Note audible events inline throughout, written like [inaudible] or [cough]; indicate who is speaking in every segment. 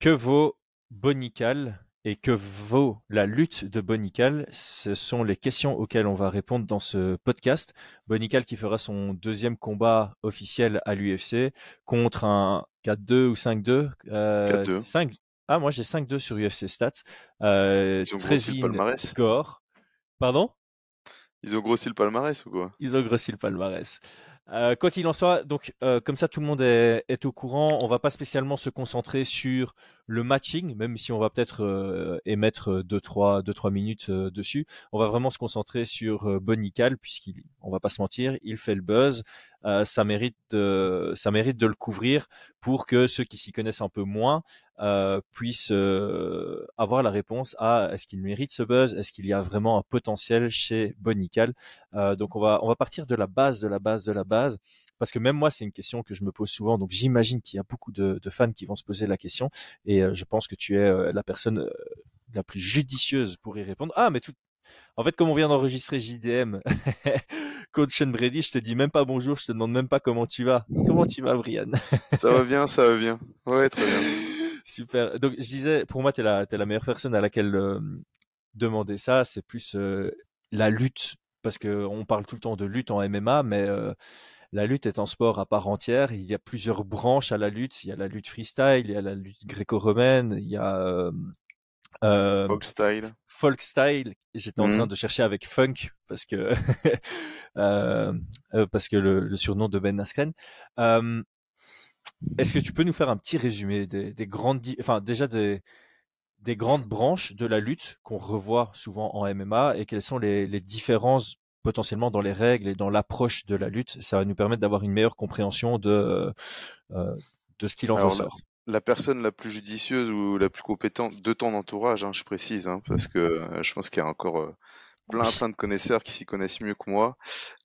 Speaker 1: Que vaut Bonical et que vaut la lutte de Bonical Ce sont les questions auxquelles on va répondre dans ce podcast. Bonical qui fera son deuxième combat officiel à l'UFC contre un 4-2 ou 5-2 4-2. Euh, ah, moi j'ai 5-2 sur UFC Stats. Euh, Ils ont grossi le palmarès. Pardon
Speaker 2: Ils ont grossi le palmarès ou quoi Ils ont
Speaker 1: grossi le palmarès. Euh, quoi qu'il en soit, donc euh, comme ça tout le monde est, au courant, on va pas spécialement se concentrer sur le matching, même si on va peut-être euh, émettre 2-3 deux, trois, minutes dessus. On va vraiment se concentrer sur Bonical, puisqu'il, on va pas se mentir, il fait le buzz. ça mérite de le couvrir pour que ceux qui s'y connaissent un peu moins euh, puisse euh, avoir la réponse à est-ce qu'il mérite ce buzz, est-ce qu'il y a vraiment un potentiel chez Bonical. Euh, donc on va on va partir de la base, de la base, de la base, parce que même moi c'est une question que je me pose souvent. Donc j'imagine qu'il y a beaucoup de, de, fans qui vont se poser la question, et euh, je pense que tu es la personne la plus judicieuse pour y répondre. Ah mais tout, en fait, comme on vient d'enregistrer JDM, [laughs] coach Sean Brady, je te dis même pas bonjour, je te demande même pas comment tu vas. Comment tu vas, Brian Ça va bien, ça
Speaker 2: va bien. Ouais, très bien.
Speaker 1: Super. Donc, je disais, pour moi, tu es, la meilleure personne à laquelle demander ça. C'est plus la lutte, parce qu'on parle tout le temps de lutte en MMA, mais la lutte est un sport à part entière. Il y a plusieurs branches à la lutte. Il y a la lutte freestyle, il y a la lutte gréco-romaine, il y a. folkstyle. Folkstyle. style. J'étais en train mmh. de chercher avec funk parce que [laughs] euh, parce que le, surnom de Ben Askren. Est-ce que tu peux nous faire un petit résumé des, des grandes, enfin déjà des, des grandes branches de la lutte qu'on revoit souvent en MMA et quelles sont les, les différences potentiellement dans les règles et dans l'approche de la lutte Ça va nous permettre d'avoir une meilleure compréhension de, euh, euh, de ce qu'il en Alors, ressort.
Speaker 2: La, personne la plus judicieuse ou la plus compétente de ton entourage, hein, je précise, hein, parce que euh, je pense qu'il y a encore plein plein de connaisseurs qui s'y connaissent mieux que moi.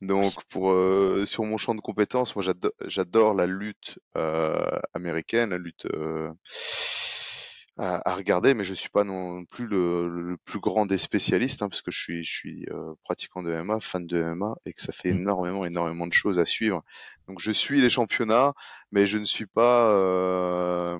Speaker 2: Donc pour euh, sur mon champ de compétences, moi j'adore la lutte euh, américaine, la lutte euh, à, regarder, mais je suis pas non plus le, plus grand des spécialistes hein, parce que je suis je suis pratiquant de MMA, fan de MMA et que ça fait mmh. énormément énormément de choses à suivre. Donc je suis les championnats, mais je ne suis pas,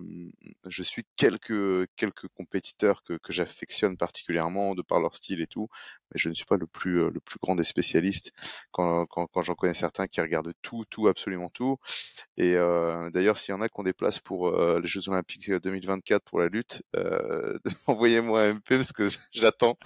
Speaker 2: je suis quelques quelques compétiteurs que, j'affectionne particulièrement de par leur style et tout, mais je ne suis pas le plus le plus grand des spécialistes quand quand, quand j'en connais certains qui regardent tout tout absolument tout. Et d'ailleurs, s'il y en a qu'on déplace pour les Jeux Olympiques 2024 pour la lutte, [laughs] envoyez-moi un MP parce que [laughs] j'attends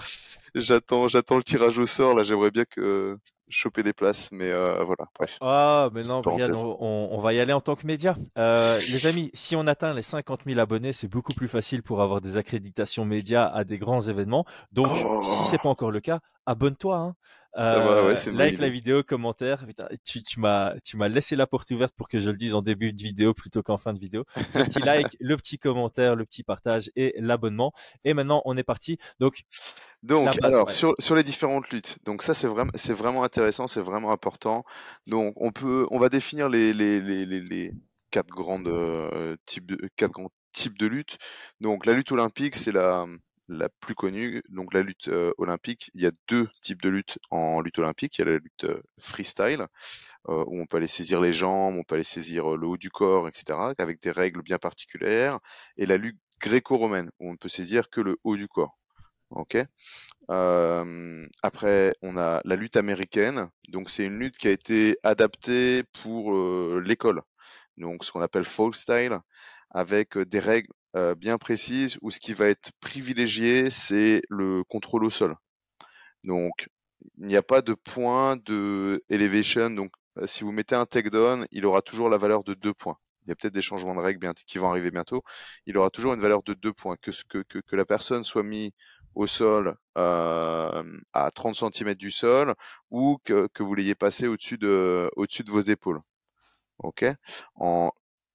Speaker 2: j'attends j'attends le tirage au sort là. J'aimerais bien que choper des places, mais euh, voilà, bref. Ah, mais non, on,
Speaker 1: va y aller en tant que média. Euh, les amis, si on atteint les 50 000 abonnés, c'est beaucoup plus facile pour avoir des accréditations médias à des grands événements. Donc, si oh. c'est pas encore le cas, abonne-toi. Hein. Euh, like la vidéo, commentaire. tu, m'as, laissé la porte ouverte pour que je le dise en début de vidéo plutôt qu'en fin de vidéo. petit [laughs] like, le petit commentaire, le petit partage et l'abonnement. Et maintenant, on est parti. Donc, donc alors sur,
Speaker 2: sur les différentes luttes. Donc ça, c'est vraiment, c'est vraiment intéressant, c'est vraiment important. Donc on peut, on va définir les les, les, quatre grandes euh, types, quatre grands types de luttes. Donc la lutte olympique, c'est la la plus connue, donc la lutte euh, olympique. Il y a deux types de lutte en lutte olympique. Il y a la lutte euh, freestyle, euh, où on peut aller saisir les jambes, on peut aller saisir le haut du corps, etc., avec des règles bien particulières. Et la lutte gréco-romaine, où on ne peut saisir que le haut du corps. Ok. après, on a la lutte américaine. Donc, c'est une lutte qui a été adaptée pour l'école. Donc, ce qu'on appelle folk style, avec des règles euh, bien précise où ce qui va être privilégié, c'est le contrôle au sol. Donc, il n'y a pas de point de elevation. Donc, euh, si vous mettez un takedown, il aura toujours la valeur de deux points. Il y a peut-être des changements de règles qui vont arriver bientôt. Il aura toujours une valeur de deux points. Que, que, la personne soit mise au sol euh, à 30 cm du sol ou que, que vous l'ayez passé au-dessus de, au de vos épaules. Ok. En,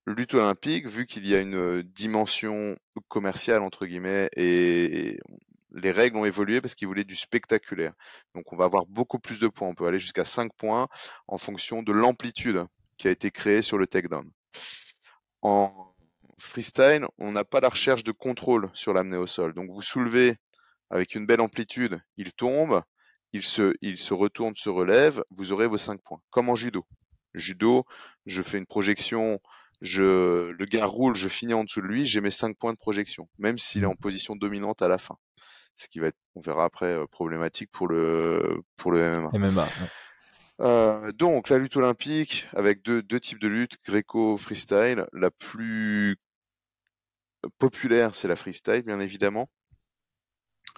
Speaker 2: lutte olympique, vu qu'il y a une euh, dimension commerciale, entre guillemets, et les règles ont évolué parce qu'ils voulaient du spectaculaire. Donc on va avoir beaucoup plus de points. On peut aller jusqu'à 5 points en fonction de l'amplitude qui a été créée sur le takedown. En freestyle, on n'a pas la recherche de contrôle sur l'amener au sol. Donc vous soulevez avec une belle amplitude, il tombe, il se, il se retourne, se relève, vous aurez vos 5 points. Comme en judo. Judo, je fais une projection je, le gars roule, je finis en dessous de lui, j'ai mes 5 points de projection, même s'il est en position dominante à la fin. Ce qui va être, on verra après, euh, problématique pour le, pour le MMA. Euh, donc la lutte olympique avec deux, deux types de lutte, gréco-freestyle. La plus populaire, c'est la freestyle, bien évidemment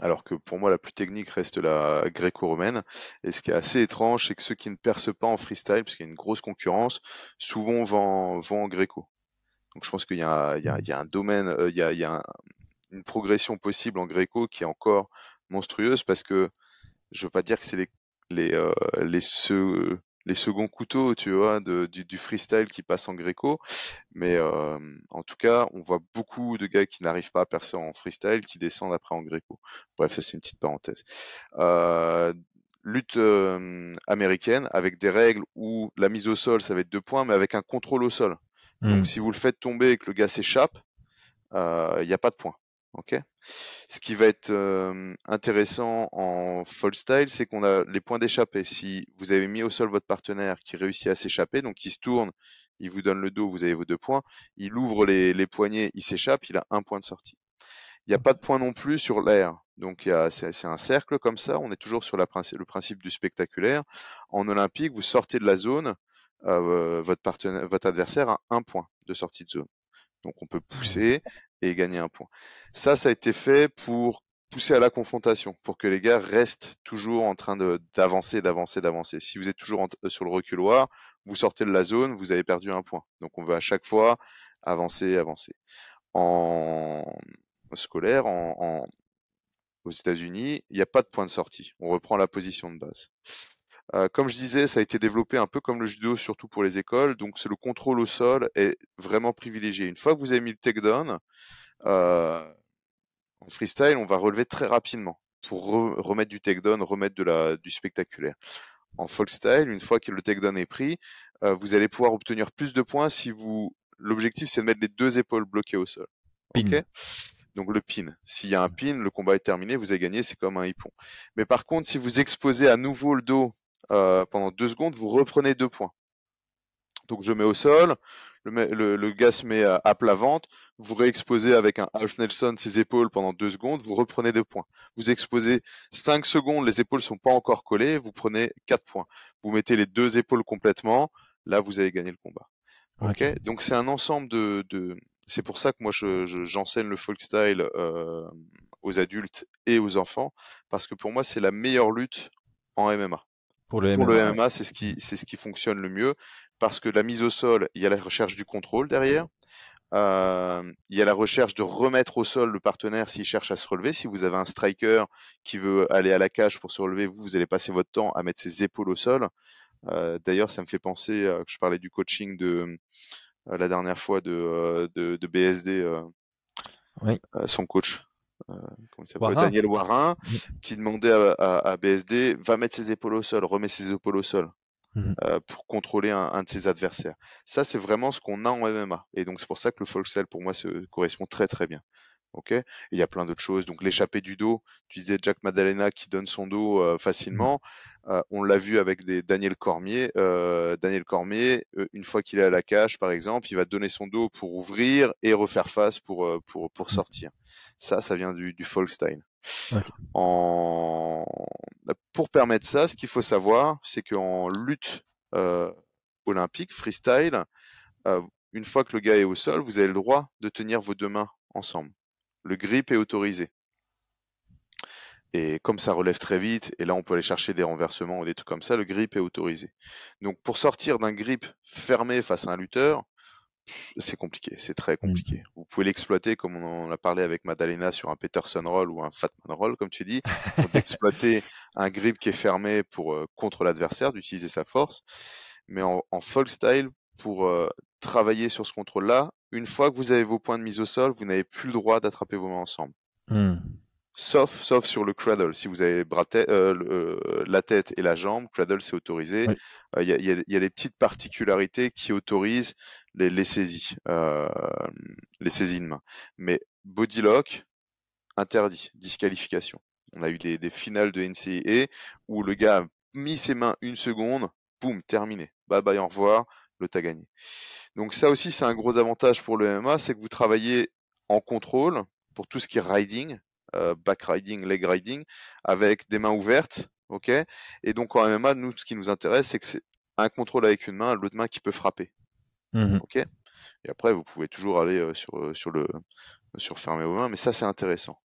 Speaker 2: alors que pour moi la plus technique reste la gréco-romaine. Et ce qui est assez étrange, c'est que ceux qui ne percent pas en freestyle, parce qu'il y a une grosse concurrence, souvent vont, en gréco. Donc je pense qu'il y, a un domaine, il y a, il y a une progression possible en gréco qui est encore monstrueuse, parce que je veux pas dire que c'est les, les, euh, les ceux les seconds couteaux, tu vois, du, freestyle qui passe en gréco. Mais en tout cas, on voit beaucoup de gars qui n'arrivent pas à percer en freestyle, qui descendent après en gréco. Bref, ça c'est une petite parenthèse. lutte américaine avec des règles où la mise au sol, ça va être deux points, mais avec un contrôle au sol. Donc mmh. si vous le faites tomber et que le gars s'échappe, il n'y a pas de points. Ok. Ce qui va être intéressant en Fall style, c'est qu'on a les points d'échappée. Si vous avez mis au sol votre partenaire qui réussit à s'échapper, donc il se tourne, il vous donne le dos, vous avez vos deux points, il ouvre les, les poignets, il s'échappe, il a un point de sortie. Il n'y a pas de point non plus sur l'air. Donc c'est un cercle comme ça, on est toujours sur le principe du spectaculaire. En olympique, vous sortez de la zone, euh, votre adversaire a un point de sortie de zone. Donc on peut mmh. pousser et gagner un point. Ça, ça a été fait pour pousser à la confrontation, pour que les gars restent toujours en train d'avancer, d'avancer, d'avancer. Si vous êtes toujours euh, sur le reculoir, vous sortez de la zone, vous avez perdu un point. Donc on veut à chaque fois avancer, avancer. En scolaire, aux États-Unis, il n'y a pas de point de sortie. On reprend la position de base comme je disais, ça a été développé un peu comme le judo, surtout pour les écoles. Donc, c'est le contrôle au sol est vraiment privilégié. Une fois que vous avez mis le takedown, euh, en freestyle, on va relever très rapidement pour remettre du takedown, remettre de la, du spectaculaire. En folkstyle style, une fois que le takedown est pris, euh, vous allez pouvoir obtenir plus de points si vous. L'objectif, c'est de mettre les deux épaules bloquées au sol. Pin. donc le pin. S'il y a un pin, le combat est terminé, vous avez gagné, c'est comme un hippon. Mais par contre, si vous exposez à nouveau le dos euh, pendant deux secondes, vous reprenez deux points. Donc je mets au sol, le, gars se met à, plat ventre, vous réexposez avec un half Nelson ses épaules pendant deux secondes, vous reprenez deux points. Vous exposez cinq secondes, les épaules sont pas encore collées, vous prenez quatre points. Vous mettez les deux épaules complètement, là vous avez gagné le combat. ok, Donc c'est un ensemble de, c'est pour ça que moi j'enseigne le folk style euh, aux adultes et aux enfants parce que pour moi c'est la meilleure lutte en MMA.
Speaker 1: Pour le MMA,
Speaker 2: c'est ce qui ce qui fonctionne le mieux parce que la mise au sol, il y a la recherche du contrôle derrière. Euh, il y a la recherche de remettre au sol le partenaire s'il cherche à se relever. Si vous avez un striker qui veut aller à la cage pour se relever, vous, vous allez passer votre temps à mettre ses épaules au sol. Euh, d'ailleurs, ça me fait penser que je parlais du coaching de euh, la dernière fois de, BSD, son coach. Euh, Daniel Warin, mm. qui demandait à, BSD va mettre ses épaules au sol, remet ses épaules au sol. Mm-hmm. Euh, pour contrôler un, de ses adversaires. Ça, c'est vraiment ce qu'on a en MMA. Et donc, c'est pour ça que le cell pour moi, se correspond très, très bien. Ok, il y a plein d'autres choses. Donc l'échappée du dos, tu disais Jack Madalena qui donne son dos euh, mm. facilement. Euh, on l'a vu avec des Daniel Cormier. Euh, Daniel Cormier, euh, une fois qu'il est à la cage, par exemple, il va donner son dos pour ouvrir et refaire face pour, pour, mmh. sortir. Ça, ça vient du, du bah, Pour permettre ça, ce qu'il faut savoir, c'est qu'en lutte olympique, freestyle, une fois que le gars est au sol, vous avez le droit de tenir vos deux mains ensemble. Le grip est autorisé. Et comme ça relève très vite, et là on peut aller chercher des renversements ou des trucs comme ça, le grip est autorisé. Donc pour sortir d'un grip fermé face à un lutteur, c'est compliqué, c'est très mmh. compliqué. Vous pouvez l'exploiter comme on en a parlé avec Madalena sur un Peterson Roll ou un Fatman Roll, comme tu dis, [laughs] d'exploiter un grip qui est fermé pour euh, contre l'adversaire, d'utiliser sa force. Mais en, folk style, pour euh, travailler sur ce contrôle-là, une fois que vous avez vos points de mise au sol, vous n'avez plus le droit d'attraper vos mains ensemble. Mmh. Sauf, sauf sur le cradle. Si vous avez bras euh, euh, la tête et la jambe, cradle c'est autorisé. Euh, il y, a, des petites particularités qui autorisent les, les saisies, euh, les saisies de main. Mais body lock, interdit, disqualification. On a eu des, des finales de NCAA où le gars a mis ses mains une seconde, boum, terminé. Bye bye, au revoir, le tas gagné. Donc ça aussi c'est un gros avantage pour le MMA, c'est que vous travaillez en contrôle pour tout ce qui est riding, euh, back riding, leg riding, avec des mains ouvertes. ok et donc en MMA, nous, ce qui nous intéresse, c'est que c'est un contrôle avec une main, l'autre main qui peut frapper. Mmh ok et après, vous pouvez toujours aller euh, sur, euh, sur le sur fermé mains, mais ça c'est intéressant.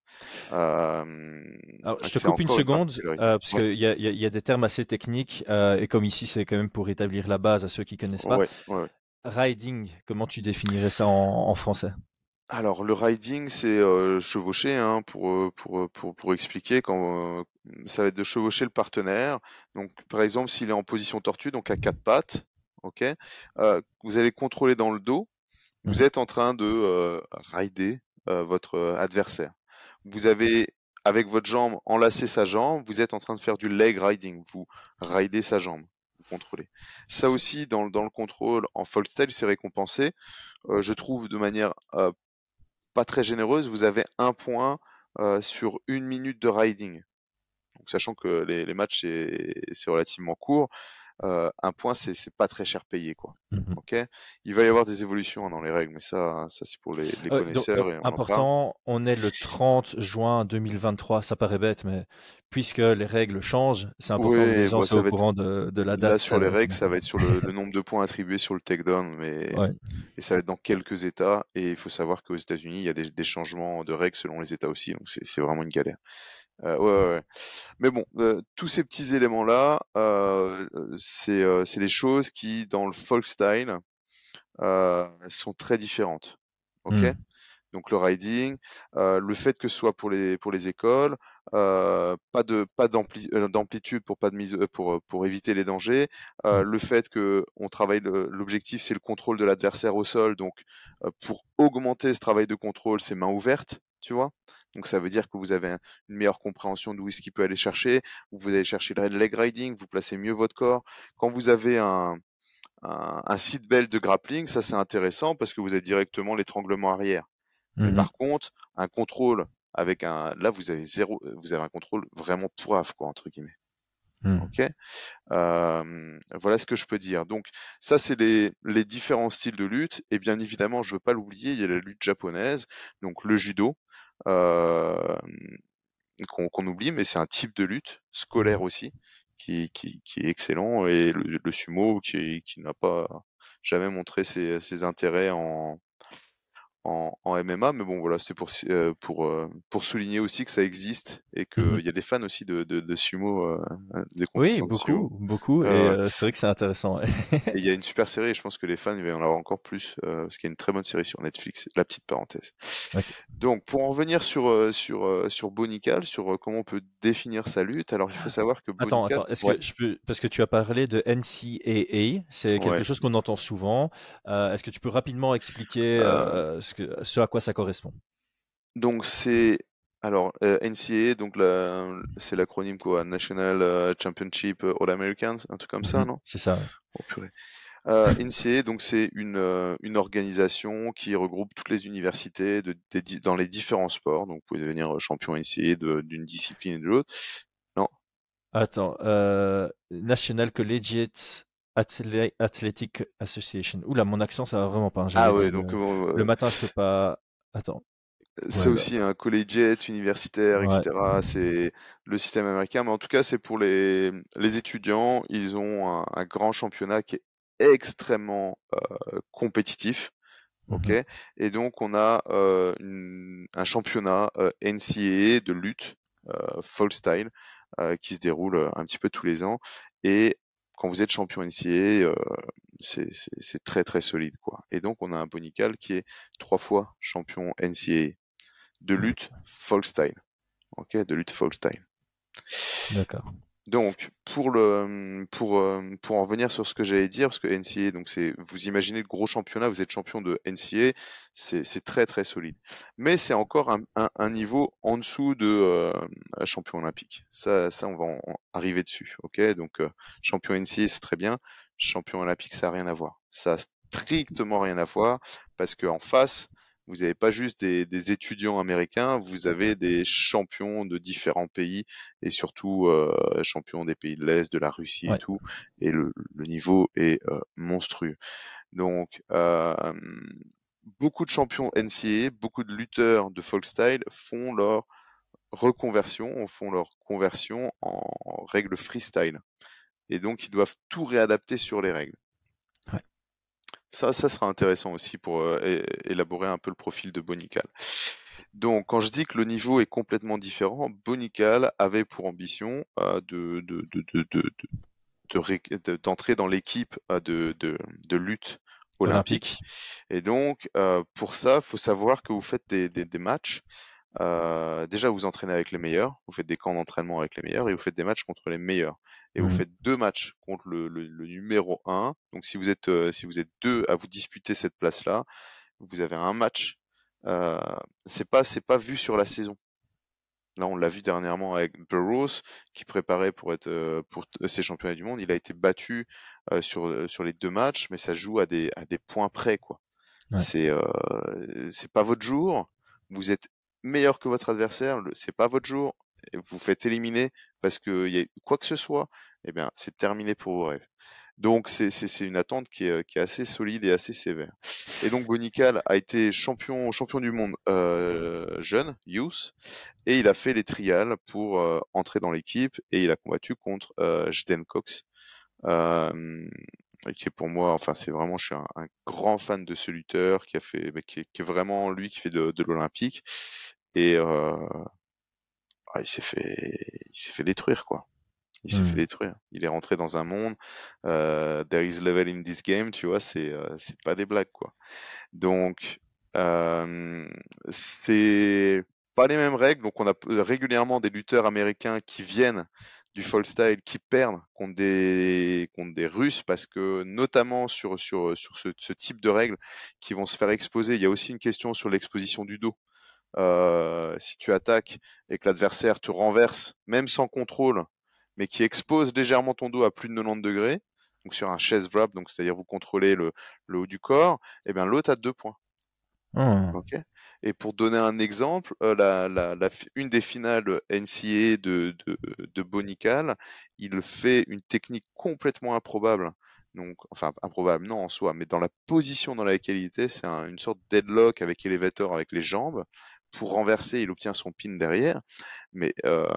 Speaker 2: je te coupe une seconde parce qu'il
Speaker 1: y, a des termes assez techniques et comme ici c'est quand même pour établir la base à ceux qui ne connaissent pas. Riding, comment tu définirais ça en
Speaker 2: français alors le riding, c'est chevaucher, hein, pour, pour, pour, pour, expliquer, quand, ça va être de chevaucher le partenaire. Donc par exemple, s'il est en position tortue, donc à quatre pattes, ok, vous allez contrôler dans le dos, vous mmh. êtes en train de rider votre adversaire. Vous avez avec votre jambe enlacé sa jambe, vous êtes en train de faire du leg riding, vous ridez sa jambe contrôler. Ça aussi, dans, dans, le contrôle, en folk style, c'est récompensé, je trouve, de manière pas très généreuse, vous avez un point euh, sur une minute de riding. Donc, sachant que les, les matchs, c'est relativement court. Euh, un point, c'est pas très cher payé, quoi. Mmh ok. Il va y avoir des évolutions hein, dans les règles, mais ça, ça c'est pour les, ah connaisseurs. Euh, important,
Speaker 1: on est le 30 juin 2023. Ça paraît bête, mais puisque les règles changent, c'est important que les gens soient au courant
Speaker 2: de, la date. sur euh, les règles, ça va être sur le, [laughs] nombre de points attribués sur le takedown, mais et ça va être dans quelques États. Et il faut savoir qu'aux États-Unis, il y a des, des, changements de règles selon les États aussi, donc c'est vraiment une galère. Euh, ouais, Mais bon, euh, tous ces petits éléments-là, euh, c'est des choses qui, dans le folk style, sont très différentes. Ok. Mmh. Donc le riding, le fait que ce soit pour les pour les écoles, pas de pas d'amplitude pour pas de mise pour pour éviter les dangers, mmh. le fait que on travaille l'objectif c'est le contrôle de l'adversaire au sol, donc pour augmenter ce travail de contrôle c'est main ouverte, tu vois. Donc ça veut dire que vous avez une meilleure compréhension d'où est-ce qu'il peut aller chercher, vous allez chercher le leg riding, vous placez mieux votre corps. Quand vous avez un, un, un de grappling, ça c'est intéressant parce que vous avez directement l'étranglement arrière. Mais mmh par contre, un contrôle avec un, là vous avez zéro, euh, vous avez un contrôle vraiment poivre, quoi entre guillemets. Mmh. Ok, voilà ce que je peux dire. Donc ça, c'est les, les différents styles de lutte. Et bien évidemment, je veux pas l'oublier, il y a la lutte japonaise, donc le judo, qu'on oublie, mais c'est un type de lutte mmh scolaire aussi qui, qui, est excellent et le, sumo qui, n'a pas jamais montré ses intérêts en, en, MMA, mais bon voilà, c'était pour, euh, pour, euh, pour souligner aussi que ça existe et mmh qu'il il y a des fans aussi de, de sumo, euh, des Oui, beaucoup,
Speaker 1: beaucoup, et c'est vrai que c'est intéressant.
Speaker 2: et il y a [laughs] une super série et je pense que les fans, il en avoir encore plus, parce qu'il y a une très bonne série sur Netflix, la petite parenthèse. Donc pour en revenir sur, sur, sur Bonical, sur comment on peut définir sa lutte, alors il faut ah, savoir que Attends, attends, est-ce que je
Speaker 1: peux... Parce que tu as parlé de NCAA, c'est quelque chose qu'on entend souvent, est-ce que tu peux rapidement expliquer ce ce, à quoi ça correspond.
Speaker 2: Donc c'est alors euh, NCA, donc c'est l'acronyme quoi, National euh, Championship euh, All Americans, un truc comme ça, mhm, non C'est ça. Oh, NCA, donc c'est une, une, organisation qui regroupe toutes les universités de, dans les différents sports. Donc vous pouvez devenir champion NCA de, d'une discipline et de l'autre. Non. Attends,
Speaker 1: National Collegiate Athletic Association. Oula, mon accent, ça va vraiment pas. Hein, ah ouais, donc. le
Speaker 2: matin, je peux pas. Attends. Euh, c'est bah aussi un collegiate universitaire, etc. C'est le système américain. Mais en tout cas, c'est pour les, les, étudiants. Ils ont un, grand championnat qui est extrêmement euh, compétitif. ok mmh Et donc, on a euh, un championnat NCAA de lutte, Fall Style, qui se déroule un petit peu tous les ans. Et quand vous êtes champion NCA, euh, c'est très très solide quoi. Et donc on a un Bonical qui est trois fois champion NCAA mmh. de lutte folk style, ok, de lutte folk style. D'accord. Donc, pour, le, pour, euh, pour en venir sur ce que j'allais dire, parce que NCA, donc c'est, vous imaginez le gros championnat, vous êtes champion de NCA, c'est très très solide. Mais c'est encore un, niveau en dessous de euh, champion olympique. Ça, ça, on va en, arriver dessus. Ok, donc euh, champion NCA, c'est très bien. Champion olympique, ça n'a rien à voir. Ça a strictement rien à voir parce qu'en face, vous n'avez pas juste des, étudiants américains, vous avez des champions de différents pays et surtout euh, champions des pays de l'Est, de la Russie et tout. Et le, niveau est euh, monstrueux. Donc, euh, beaucoup de champions NCA, beaucoup de lutteurs de folkstyle font leur reconversion, font leur conversion en règles freestyle. Et donc, ils doivent tout réadapter sur les règles. Ça, ça sera intéressant aussi pour euh, élaborer un peu le profil de Bonical. Donc, quand je dis que le niveau est complètement différent, Bonical avait pour ambition euh, de, d'entrer dans l'équipe euh, de, de, lutte olympique. Et donc, pour ça, faut savoir que vous faites des, des matchs déjà, vous entraînez avec les meilleurs, vous faites des camps d'entraînement avec les meilleurs et vous faites des matchs contre les meilleurs. Et vous mmh. faites deux matchs contre le, le, le numéro 1. Donc, si vous êtes si vous êtes deux à vous disputer cette place-là, vous avez un match. Euh, c'est pas c'est pas vu sur la saison. Là, on l'a vu dernièrement avec Burroughs, qui préparait pour être pour ses championnats du monde. Il a été battu sur sur les deux matchs, mais ça joue à des à des points près, quoi. C'est c'est pas votre jour. Vous êtes meilleur que votre adversaire, c'est pas votre jour, vous faites éliminer parce que y a quoi que ce soit, eh bien, c'est terminé pour vos rêves. Donc c'est une attente qui est, assez solide et assez sévère. Et donc Bonical a été champion champion du monde euh, jeune, youth, et il a fait les trials pour euh, entrer dans l'équipe et il a combattu contre euh, Cox. Euh, et qui est pour moi, enfin, c'est vraiment, je suis un, grand fan de ce lutteur qui a fait, qui est, qui est vraiment lui qui fait de, l'Olympique. Et euh, ah, il s'est fait, il s'est fait détruire quoi. Il s'est fait mmh. détruire. Il est rentré dans un monde. Euh, there is level in this game, tu vois, c'est, euh, c'est pas des blagues quoi. Donc c'est pas les mêmes règles. Donc on a régulièrement des lutteurs américains qui viennent du fall style qui perdent contre des des Russes parce que notamment sur sur sur ce, type de règles qui vont se faire exposer. Il y a aussi une question sur l'exposition du dos. Euh, si tu attaques et que l'adversaire te renverse, même sans contrôle, mais qui expose légèrement ton dos à plus de 90 degrés, donc sur un chaise wrap, donc c'est-à-dire vous contrôlez le, haut du corps, et eh bien l'autre a deux points. Ah. Ok. et pour donner un exemple, euh, la, une des finales NCA de, de, de, Bonical, il fait une technique complètement improbable. Donc, enfin, improbable, non en soi, mais dans la position dans laquelle il était, c'est une sorte de deadlock avec élévateur avec les jambes. Pour renverser, il obtient son pin derrière. Mais euh,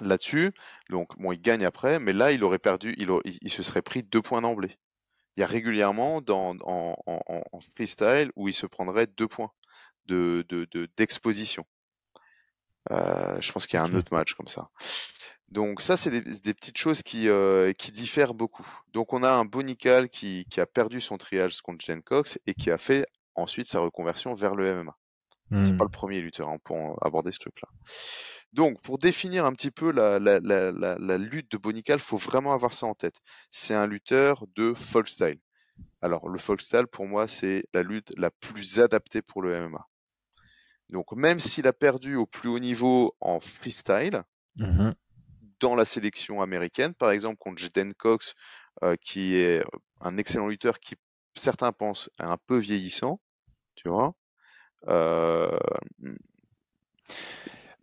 Speaker 2: là-dessus, donc, bon, il gagne après, mais là, il aurait perdu, il se serait pris deux points d'emblée il y a régulièrement dans, en, freestyle où il se prendrait deux points de, d'exposition. De, euh, je pense qu'il y a un autre match comme ça. Donc ça, c'est des, petites choses qui, euh, qui diffèrent beaucoup. Donc on a un Bonical qui, qui a perdu son triage contre Jen Cox et qui a fait ensuite sa reconversion vers le MMA. C'est pas mmh. le premier lutteur hein, pour euh, aborder ce truc-là. Donc, pour définir un petit peu la, lutte de Bonical, faut vraiment avoir ça en tête. C'est un lutteur de folk style. Alors, le folk style, pour moi, c'est la lutte la plus adaptée pour le MMA. Donc, même s'il a perdu au plus haut niveau en freestyle, mmh dans la sélection américaine, par exemple, contre Jaden Cox, euh, qui est un excellent lutteur qui, certains pensent, est un peu vieillissant, tu vois, euh, mm.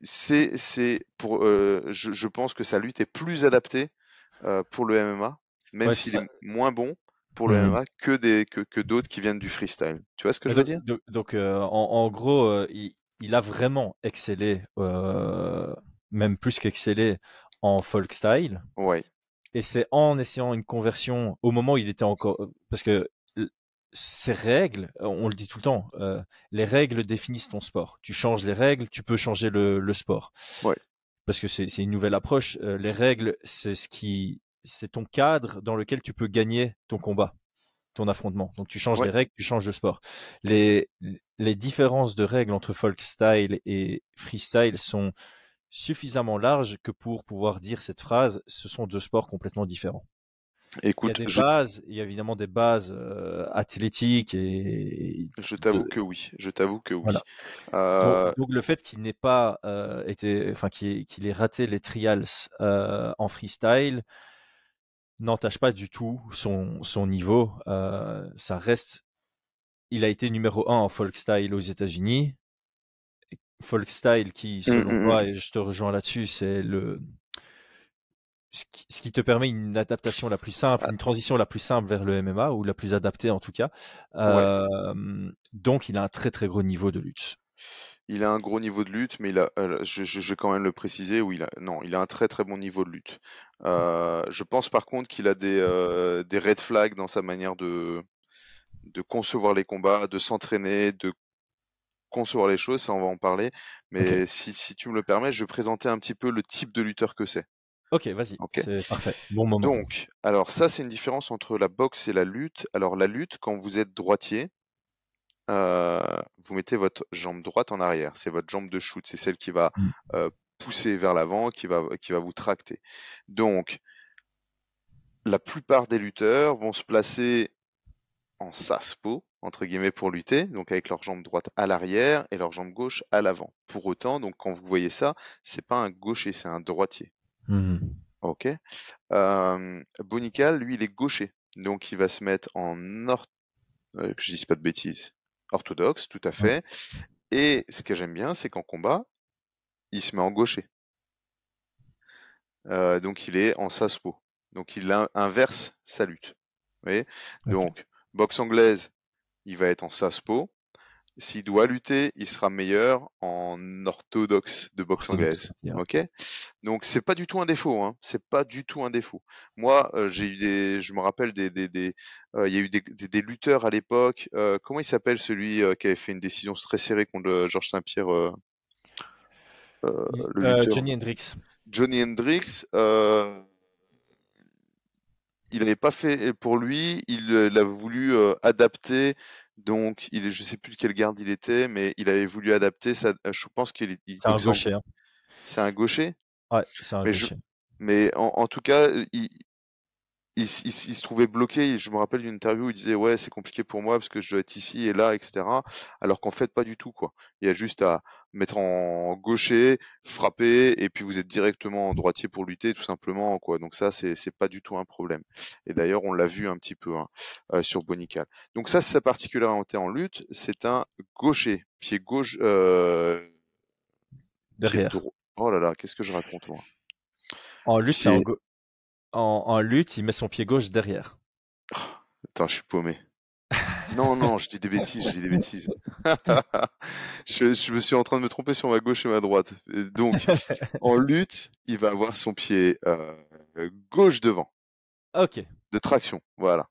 Speaker 2: c'est, c'est pour, euh, je, pense que sa lutte est plus adaptée euh, pour le MMA, même s'il est, moins bon pour le MMA que des que, que d'autres qui viennent du freestyle. Tu vois ce que eh je veux ben,
Speaker 1: dire Donc en, gros, il, a vraiment excellé, même plus qu'excellé en folk style. Et c'est en essayant une conversion au moment où il était encore parce que ces règles, on le dit tout le temps, les règles définissent ton sport. Tu changes les règles, tu peux changer le, sport. Parce que c'est une nouvelle approche. les règles, c'est ce qui, c'est ton cadre dans lequel tu peux gagner ton combat, ton affrontement. Donc tu changes les règles, tu changes le sport. Les, les différences de règles entre folk style et freestyle sont suffisamment larges que pour pouvoir dire cette phrase, ce sont deux sports complètement différents il y a des bases, il y a évidemment des bases euh, athlétiques et. Je t'avoue que oui, je t'avoue que oui. Euh donc, le fait qu'il n'ait pas euh, été, enfin qu'il ait, raté les trials en freestyle n'entache pas du tout son, son niveau. ça reste, il a été numéro un en folk style aux États-Unis. Folk style qui, mmh, selon moi, mmh, mmh. et je te rejoins là-dessus, c'est le ce qui te permet une adaptation la plus simple, ah. une transition la plus simple vers le MMA, ou la plus adaptée en tout cas. Donc il a un très très gros niveau de lutte.
Speaker 2: Il a un gros niveau de lutte, mais il euh, je, vais quand même le préciser, il a, non, il a un très très bon niveau de lutte. Mmh. Euh, je pense par contre qu'il a des, euh, red flags dans sa manière de, concevoir les combats, de s'entraîner, de concevoir les choses, ça on va en parler. Mais si, si tu me le permets, je vais présenter un petit peu le type de lutteur que c'est. Ok,
Speaker 1: vas-y. C'est parfait. Bon moment. Donc,
Speaker 2: alors ça, c'est une différence entre la boxe et la lutte. Alors, la lutte, quand vous êtes droitier, euh, vous mettez votre jambe droite en arrière. C'est votre jambe de shoot. C'est celle qui va hmm. euh, pousser vers l'avant, qui va, qui va vous tracter. Donc, la plupart des lutteurs vont se placer en saspo, entre guillemets, pour lutter, donc avec leur jambe droite à l'arrière et leur jambe gauche à l'avant. Pour autant, donc quand vous voyez ça, c'est pas un gaucher, c'est un droitier. Mmh ok. Bonical, lui, il est gaucher. Donc, il va se mettre en que je dise pas de bêtises. Orthodoxe, tout à fait. Et ce que j'aime bien, c'est qu'en combat, il se met en gaucher. donc, il est en saspo. Donc, il inverse sa lutte. Vous voyez Donc, boxe anglaise, il va être en saspo s'il doit lutter, il sera meilleur en orthodoxe de boxe anglaise. Ok. Donc c'est pas du tout un défaut. Hein. C'est pas du tout un défaut. Moi, euh, j'ai eu des, je me rappelle des, euh, il y a eu des, lutteurs à l'époque. Euh, comment il s'appelle celui qui avait fait une décision très serrée contre Georges Saint-Pierre Johnny Hendrix. Johnny Hendrix il n'avait pas fait euh, pour lui, il euh, l'a voulu euh, adapter. Donc, il, je sais plus de quelle garde il était, mais il avait voulu adapter. Ça, je pense qu'il C'est un, gaucher. Hein. C'est un gaucher.
Speaker 1: Ouais, c'est un mais gaucher.
Speaker 2: mais en, en, tout cas, il, il, se trouvait bloqué. Je me rappelle d'une interview où il disait ouais c'est compliqué pour moi parce que je dois être ici et là etc. Alors qu'en fait pas du tout quoi. Il y a juste à mettre en gaucher, frapper et puis vous êtes directement en droitier pour lutter tout simplement quoi. Donc ça c'est c'est pas du tout un problème. Et d'ailleurs on l'a vu un petit peu hein, euh, sur Bonical. Donc ça c'est sa particularité en lutte, c'est un gaucher, pied gauche euh, derrière. oh là là qu'est-ce que je raconte moi.
Speaker 1: En lutte c'est un, gaucher en, lutte, il met son pied gauche derrière.
Speaker 2: Oh, attends, je suis paumé.
Speaker 1: non, non, je dis des bêtises, je dis des bêtises.
Speaker 2: [laughs] je, me suis en train de me tromper sur ma gauche et ma droite. donc, en [laughs] lutte, il va avoir son pied euh, gauche devant. Ok. De traction, voilà.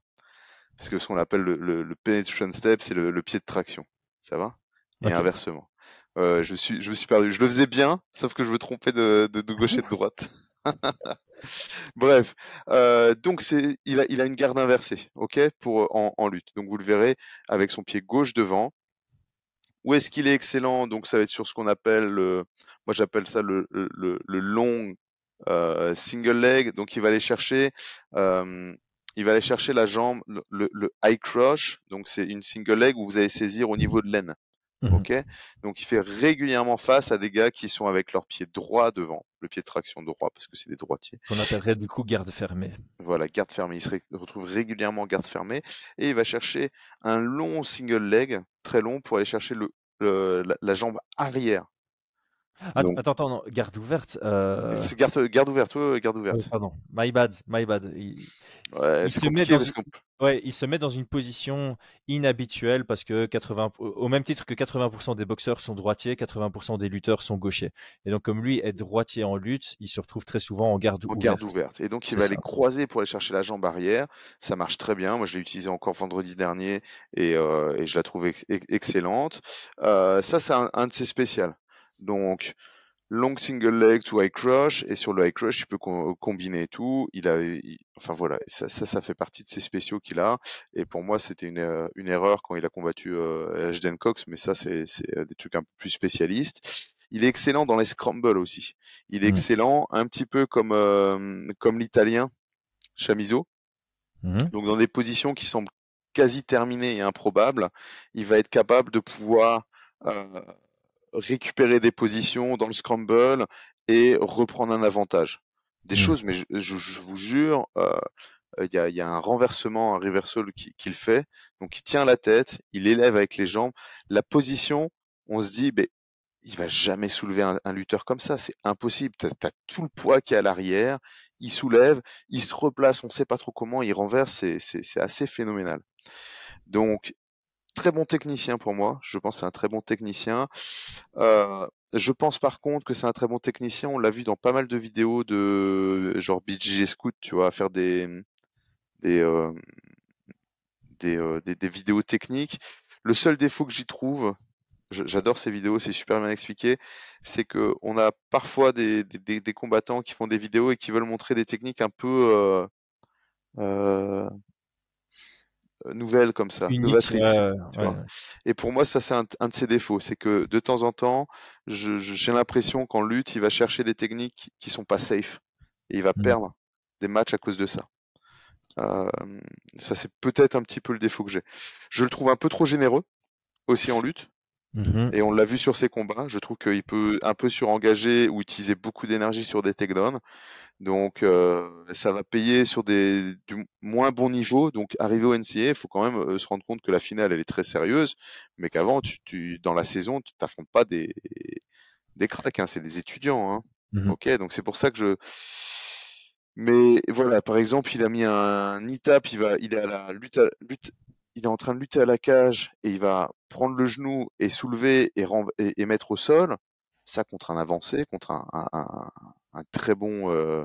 Speaker 2: Parce que ce qu'on appelle le, penetration step, c'est le, pied de traction. Ça va Et inversement. Euh, je, suis, me suis perdu. Je le faisais bien, sauf que je me trompais de, de gauche et de droite. [laughs] Bref, euh, donc c'est, il, a, une garde inversée, ok, pour en, lutte. Donc vous le verrez avec son pied gauche devant. Où est-ce qu'il est excellent Donc ça va être sur ce qu'on appelle, le, moi j'appelle ça le, long euh, single leg. Donc il va aller chercher, euh, il va aller chercher la jambe, le, high crush. Donc c'est une single leg où vous allez saisir au niveau de l'aine. Mmh ok, donc il fait régulièrement face à des gars qui sont avec leur pied droit devant le pied de traction droit parce que c'est des droitiers. Qu'on
Speaker 1: appellerait du coup garde fermée.
Speaker 2: Voilà, garde fermée. Il se retrouve régulièrement garde fermée et il va chercher un long single leg, très long, pour aller chercher le, la, jambe arrière Attends,
Speaker 1: attends, garde ouverte. Euh, c'est garde,
Speaker 2: garde ouverte, ouais, garde ouverte. Euh, pardon, my bad, my bad. Il, se met
Speaker 1: dans... il se met dans une position inhabituelle parce que 80... au même titre que 80% des boxeurs sont droitiers, 80% des lutteurs sont gauchers. Et donc, comme lui est droitier en lutte, il se retrouve très souvent en garde en garde ouverte. Et donc, il va aller les
Speaker 2: croiser pour aller chercher la jambe arrière. Ça marche très bien. Moi, je l'ai utilisé encore vendredi dernier et, euh, je la trouve excellente. ça, c'est un de ses spéciales. Donc, long single leg to high crush, et sur le high crush, il peut combiner tout. Il a, enfin voilà, ça, ça, ça, fait partie de ses spéciaux qu'il a. Et pour moi, c'était une, euh, une, erreur quand il a combattu euh, Cox, mais ça, c'est euh, des trucs un peu plus spécialistes. Il est excellent dans les scrambles aussi. Il est mmh. excellent, un petit peu comme euh, comme l'italien Chamizo. Mmh. Donc dans des positions qui semblent quasi terminées et improbables, il va être capable de pouvoir euh, récupérer des positions dans le scramble et reprendre un avantage. Des mmh. choses, mais je, je, vous jure, euh, il y, a, y a, un renversement, un reversal qu'il fait. Donc il tient la tête, il élève avec les jambes. La position, on se dit, ben, il va jamais soulever un, lutteur comme ça, c'est impossible. Tu as, tout le poids qui est à l'arrière, il soulève, il se replace, on ne sait pas trop comment, il renverse, c'est assez phénoménal. Donc très bon technicien pour moi. Je pense que c'est un très bon technicien. Euh, je pense par contre que c'est un très bon technicien. On l'a vu dans pas mal de vidéos de genre BG Scout, tu vois, faire des des, euh, euh, des, des, vidéos techniques. Le seul défaut que j'y trouve, j'adore ces vidéos, c'est super bien expliqué, c'est que on a parfois des, des, combattants qui font des vidéos et qui veulent montrer des techniques un peu euh, euh, nouvelle comme ça, Et pour moi, ça c'est un, de ses défauts, c'est que de temps en temps, j'ai l'impression qu'en lutte, il va chercher des techniques qui sont pas safe et il va mmh. perdre des matchs à cause de ça. ça c'est peut-être un petit peu le défaut que j'ai. Je le trouve un peu trop généreux aussi en lutte. Mhm. Et on l'a vu sur ses combats. Je trouve qu'il peut un peu surengager ou utiliser beaucoup d'énergie sur des takedowns. Donc, euh, ça va payer sur des du moins bon niveau. Donc, arrivé au NCA, il faut quand même euh, se rendre compte que la finale, elle est très sérieuse. Mais qu'avant, tu, tu, dans la saison, tu t'affrontes pas des, des cracks. Hein, c'est des étudiants. Hein. Mhm. Ok, donc c'est pour ça que je. Mais voilà, par exemple, il a mis un ITAP, il, va, il est à la lutte, à, lutte il est en train de lutter à la cage et il va prendre le genou et soulever et, mettre au sol, ça contre un avancé, contre un, très bon euh,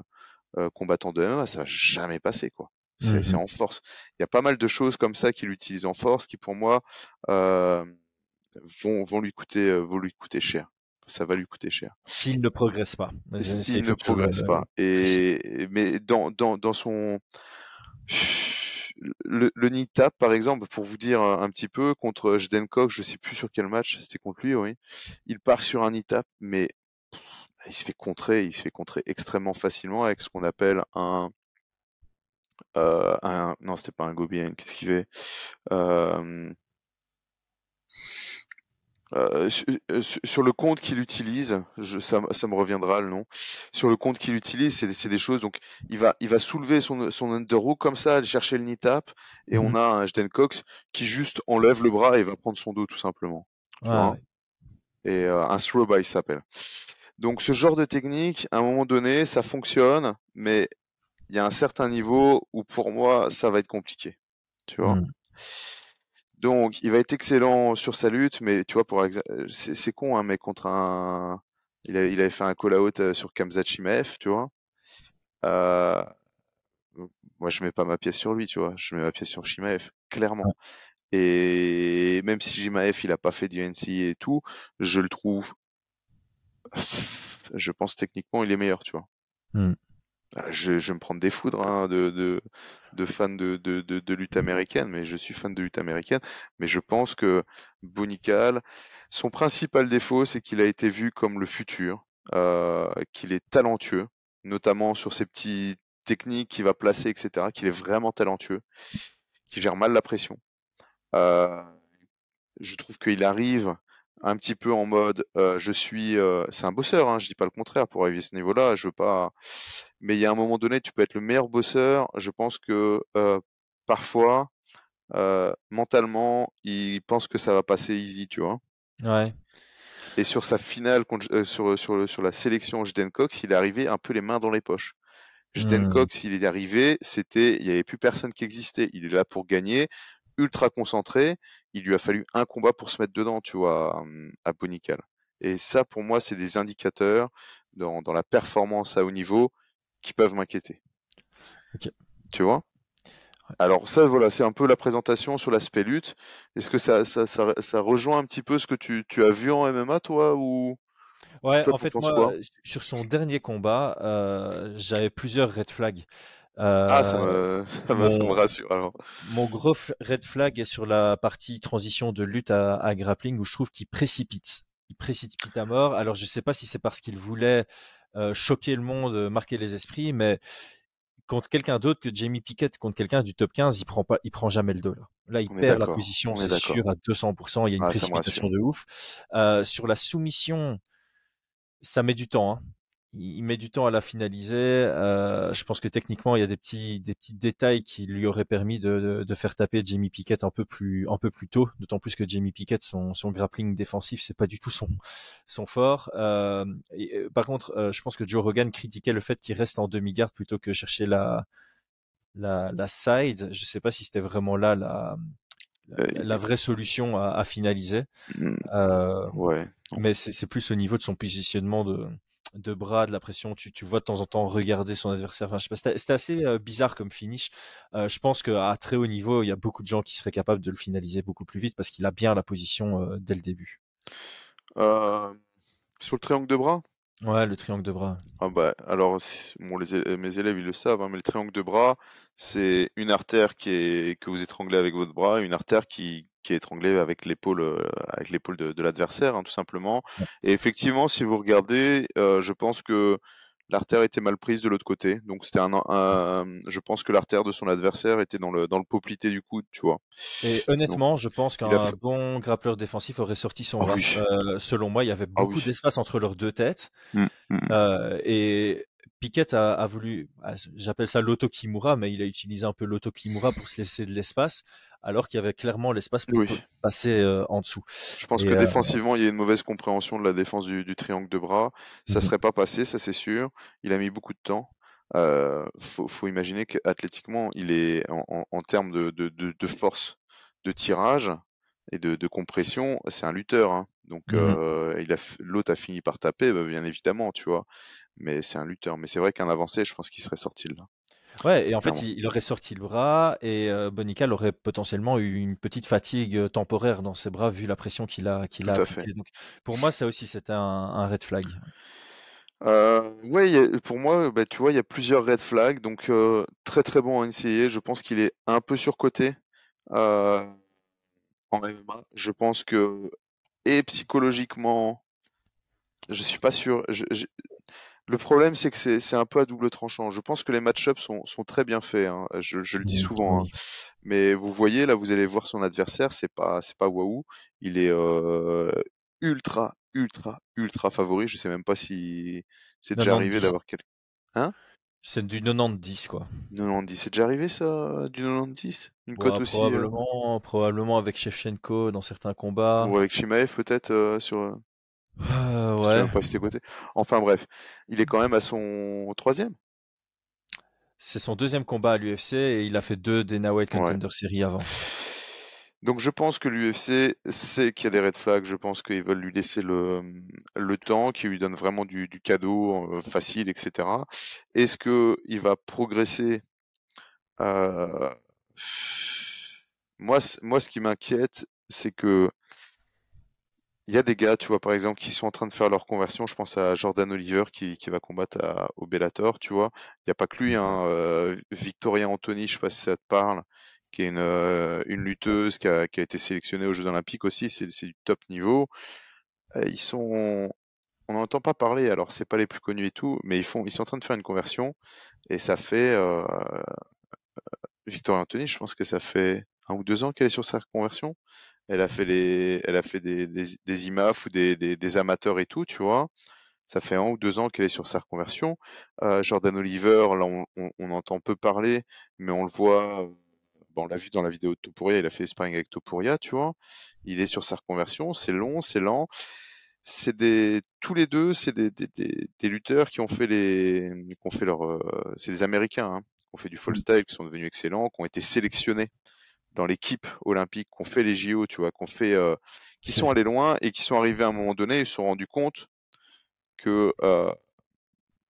Speaker 2: euh, combattant de MMA, ça va jamais passer quoi. C'est mmh en force. Il y a pas mal de choses comme ça qu'il utilise en force qui pour moi euh, vont, lui coûter vont lui coûter cher. Ça va lui coûter cher.
Speaker 1: S'il ne progresse pas. S'il ne progresse
Speaker 2: pas. Et mais dans son le, le Nita, par exemple, pour vous dire euh, un, petit peu, contre Jdenkov, je sais plus sur quel match, c'était contre lui, oui. Il part sur un Nita, mais il se fait contrer, il se fait contrer extrêmement facilement avec ce qu'on appelle un, euh, un, non, c'était pas un Gobien, hein, qu'est-ce qu'il fait euh, euh, euh, sur, le compte qu'il utilise, ça, me reviendra le nom. Sur le compte qu'il utilise, c'est des choses. Donc, il va, il va soulever son, son underhook comme ça, aller chercher le knee tap, et on mhm. a un Jden Cox qui juste enlève le bras et va prendre son dos tout simplement. Ah, et euh, un throw by s'appelle. Donc, ce genre de technique, à un moment donné, ça fonctionne, mais il y a un certain niveau où pour moi, ça va être compliqué. Tu vois. Mmh. Donc, il va être excellent sur sa lutte, mais tu vois, pour c'est con, un hein, mais contre un. Il, avait fait un call-out euh, sur Kamzat Shimaev, tu vois. Euh, moi, je mets pas ma pièce sur lui, tu vois. Je mets ma pièce sur Shimaev, clairement. Et même si Shimaev, il n'a pas fait du et tout, je le trouve. Je pense techniquement, il est meilleur, tu vois. Hmm. Ah, je, je, me prends des foudres hein, de, de, de, fans de, lutte américaine, mais je suis fan de lutte américaine. Mais je pense que Bonical, son principal défaut, c'est qu'il a été vu comme le futur, euh, qu'il est talentueux, notamment sur ses petites techniques qu'il va placer, etc., qu'il est vraiment talentueux, qu'il gère mal la pression. Euh, je trouve qu'il arrive un petit peu en mode euh, je suis c'est un bosseur hein, je dis pas le contraire pour arriver à ce niveau là je veux pas mais il y a un moment donné, tu peux être le meilleur bosseur. Je pense que euh, parfois, euh, mentalement, il pense que ça va passer easy, tu vois. Ouais. Et sur sa finale, euh, sur, euh, sur, sur, la sélection Jden Cox, il est arrivé un peu les mains dans les poches. Jden mmh. Cox, il est arrivé, c'était, il n'y avait plus personne qui existait. Il est là pour gagner, ultra concentré. Il lui a fallu un combat pour se mettre dedans, tu vois, à, Bonical. Et ça, pour moi, c'est des indicateurs dans, dans, la performance à haut niveau qui peuvent m'inquiéter. Tu vois alors ça, voilà, c'est un peu la présentation sur l'aspect lutte. Est-ce que ça, ça, ça, rejoint un petit peu ce que tu, tu as vu en MMA, toi ou
Speaker 1: Ouais, en fait, moi, euh, sur son dernier combat, euh, j'avais plusieurs red flags. ah, ça euh, me, [laughs] rassure alors. Mon gros red flag est sur la partie transition de lutte à, à grappling où je trouve qu'il précipite. Il précipite à mort. Alors je sais pas si c'est parce qu'il voulait euh, choquer le monde, euh, marquer les esprits, mais contre quelqu'un d'autre que Jamie Pickett, contre quelqu'un du top 15, il prend pas, il prend jamais le dos là. il perd la position, c'est sûr, à 200%. Il y a une ah, précipitation de ouf. Euh, sur la soumission, ça met du temps. Hein il met du temps à la finaliser. Euh, je pense que techniquement, il y a des petits, des petits détails qui lui auraient permis de, de, faire taper Jamie Pickett un peu plus, un peu plus tôt. D'autant plus que Jamie Pickett, son, son grappling défensif, c'est pas du tout son, son fort. Euh, euh par contre, euh, je pense que Joe Rogan critiquait le fait qu'il reste en demi-garde plutôt que chercher la, la, la side. Je sais pas si c'était vraiment là la, la, euh, vraie solution à, à finaliser. Mm, ouais. Mais c'est plus au niveau de son positionnement de de bras, de la pression. Tu, tu, vois de temps en temps regarder son adversaire. Enfin, c'était, assez euh, bizarre comme finish. Euh, je pense qu'à très haut niveau, il y a beaucoup de gens qui seraient capables de le finaliser beaucoup plus vite parce qu'il a bien la position euh, dès le début.
Speaker 2: sur le triangle de bras Ouais,
Speaker 1: le triangle de bras.
Speaker 2: Ah bah, alors, mes élèves, ils le savent, hein, mais le triangle de bras, c'est une artère qui est, que vous étranglez avec votre bras, une artère qui, qui est étranglé avec l'épaule euh, avec l'épaule de, l'adversaire, hein, tout simplement. Et effectivement, si vous regardez, euh, je pense que l'artère était mal prise de l'autre côté. Donc c'était un, je pense que l'artère de son adversaire était dans le dans le poplité du coude, tu vois.
Speaker 1: Et honnêtement, je pense qu'un bon grappleur défensif aurait sorti son. rush ah euh, selon moi, il y avait ah beaucoup d'espace entre leurs deux têtes. Mmh, mmh, mmh. et Piquet a, a voulu, ah, j'appelle ça l'auto Kimura, mais il a utilisé un peu l'auto Kimura pour se laisser de l'espace alors qu'il y avait clairement l'espace pour passer euh, en dessous. Je
Speaker 2: pense que euh, défensivement, il y a une mauvaise compréhension de la défense du, triangle de bras. Ça ne mhm. serait pas passé, ça c'est sûr. Il a mis beaucoup de temps. Il euh, faut, imaginer qu'athlétiquement, il est en, termes de, force de tirage et de, compression, c'est un lutteur. Hein. Donc mhm. l'autre a fini par taper, bah, bien évidemment, tu vois. Mais c'est un lutteur. Mais c'est vrai qu'un avancé, je pense qu'il serait sorti là.
Speaker 1: Ouais, et en fait, il, aurait sorti le bras et euh, Bonical aurait potentiellement eu une petite fatigue euh, temporaire dans ses bras vu la pression qu'il a, qu'il a à fait. pour moi, ça aussi, c'était un,
Speaker 2: red flag. Euh, ouais, pour moi, bah, tu vois, il y a plusieurs red flags. Donc, euh, très très bon à essayer. Je pense qu'il est un peu surcoté euh, en MMA. Je pense que, et psychologiquement, je suis pas sûr. je- le problème, c'est que c'est un peu à double tranchant. Je pense que les match-ups sont, très bien faits. Hein. Je, le dis mmh, souvent. Hein. Mais vous voyez, là, vous allez voir son adversaire. C'est pas, c'est pas waouh. Il est euh, ultra, ultra, ultra favori. Je sais même pas si c'est déjà arrivé d'avoir quelqu'un. Hein c'est du 90 quoi. 90, c'est déjà arrivé ça du 90 Une cote aussi euh.
Speaker 1: probablement, probablement avec Shevchenko dans certains combats. Ou avec
Speaker 2: Shimaev peut-être euh, sur ah, ouais. côté. Enfin bref, il est quand même à son troisième.
Speaker 1: C'est son deuxième combat à l'UFC et il a fait deux des White Contender Series avant.
Speaker 2: Donc je pense que l'UFC sait qu'il y a des red flags, je pense qu'ils veulent lui laisser le, mm, le temps, qu'ils lui donnent vraiment du, cadeau euh, facile, etc. Est-ce que il va progresser euh, moi, moi, ce qui m'inquiète, c'est que il y a des gars, tu vois, par exemple, qui sont en train de faire leur conversion. Je pense à Jordan Oliver qui, va combattre au Bellator, tu vois. Il n'y a pas que lui, hein, euh, Victoria Anthony, je ne sais pas si ça te parle, qui est une, euh, lutteuse qui a, été sélectionnée aux Jeux Olympiques aussi. C'est du top niveau. Euh, ils sont. On n'entend pas parler, alors c'est pas les plus connus et tout, mais ils, font, ils sont en train de faire une conversion et ça fait. Victoria Anthony, je pense que ça fait un ou deux ans qu'elle est sur sa conversion elle a fait des, des, des IMAF ou des, amateurs et tout, tu vois. Ça fait un ou deux ans qu'elle est sur sa reconversion. Euh, Jordan Oliver, là, on, entend peu parler, mais on le voit. Euh, on l'a vu dans la vidéo de Topuria, il a fait sparring avec Topuria, tu vois. Il est sur sa reconversion, c'est long, c'est lent. C'est des, tous les deux, c'est des, lutteurs qui ont fait les, leur, euh, c'est des Américains, hein, qui ont fait du full mmh. style, qui sont devenus excellents, qui ont été sélectionnés dans l'équipe olympique, qu'on fait les JO, tu vois, qu'on fait, qui sont allés loin et qui sont arrivés à un moment donné, ils se sont rendus compte que euh,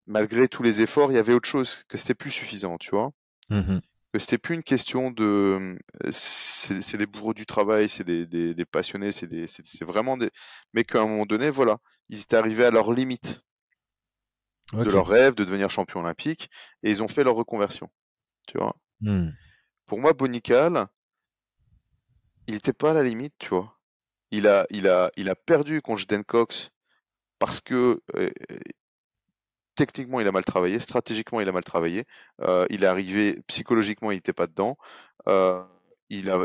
Speaker 2: malgré tous les efforts, il y avait autre chose, que c'était plus suffisant, tu vois. Mmh que c'était plus une question de. C'est des bourreaux du travail, c'est des, des, des, passionnés, c'est vraiment des. Mais qu'à un moment donné, voilà, ils étaient arrivés à leur limite de leur rêve de devenir champion olympique et ils ont fait leur reconversion, tu vois. Mmh. Pour moi, Bonical, il n'était pas à la limite, tu vois. Il a, il a, il a perdu contre den Cox parce que euh, techniquement il a mal travaillé, stratégiquement il a mal travaillé, euh, il est arrivé psychologiquement il n'était pas dedans, euh, il a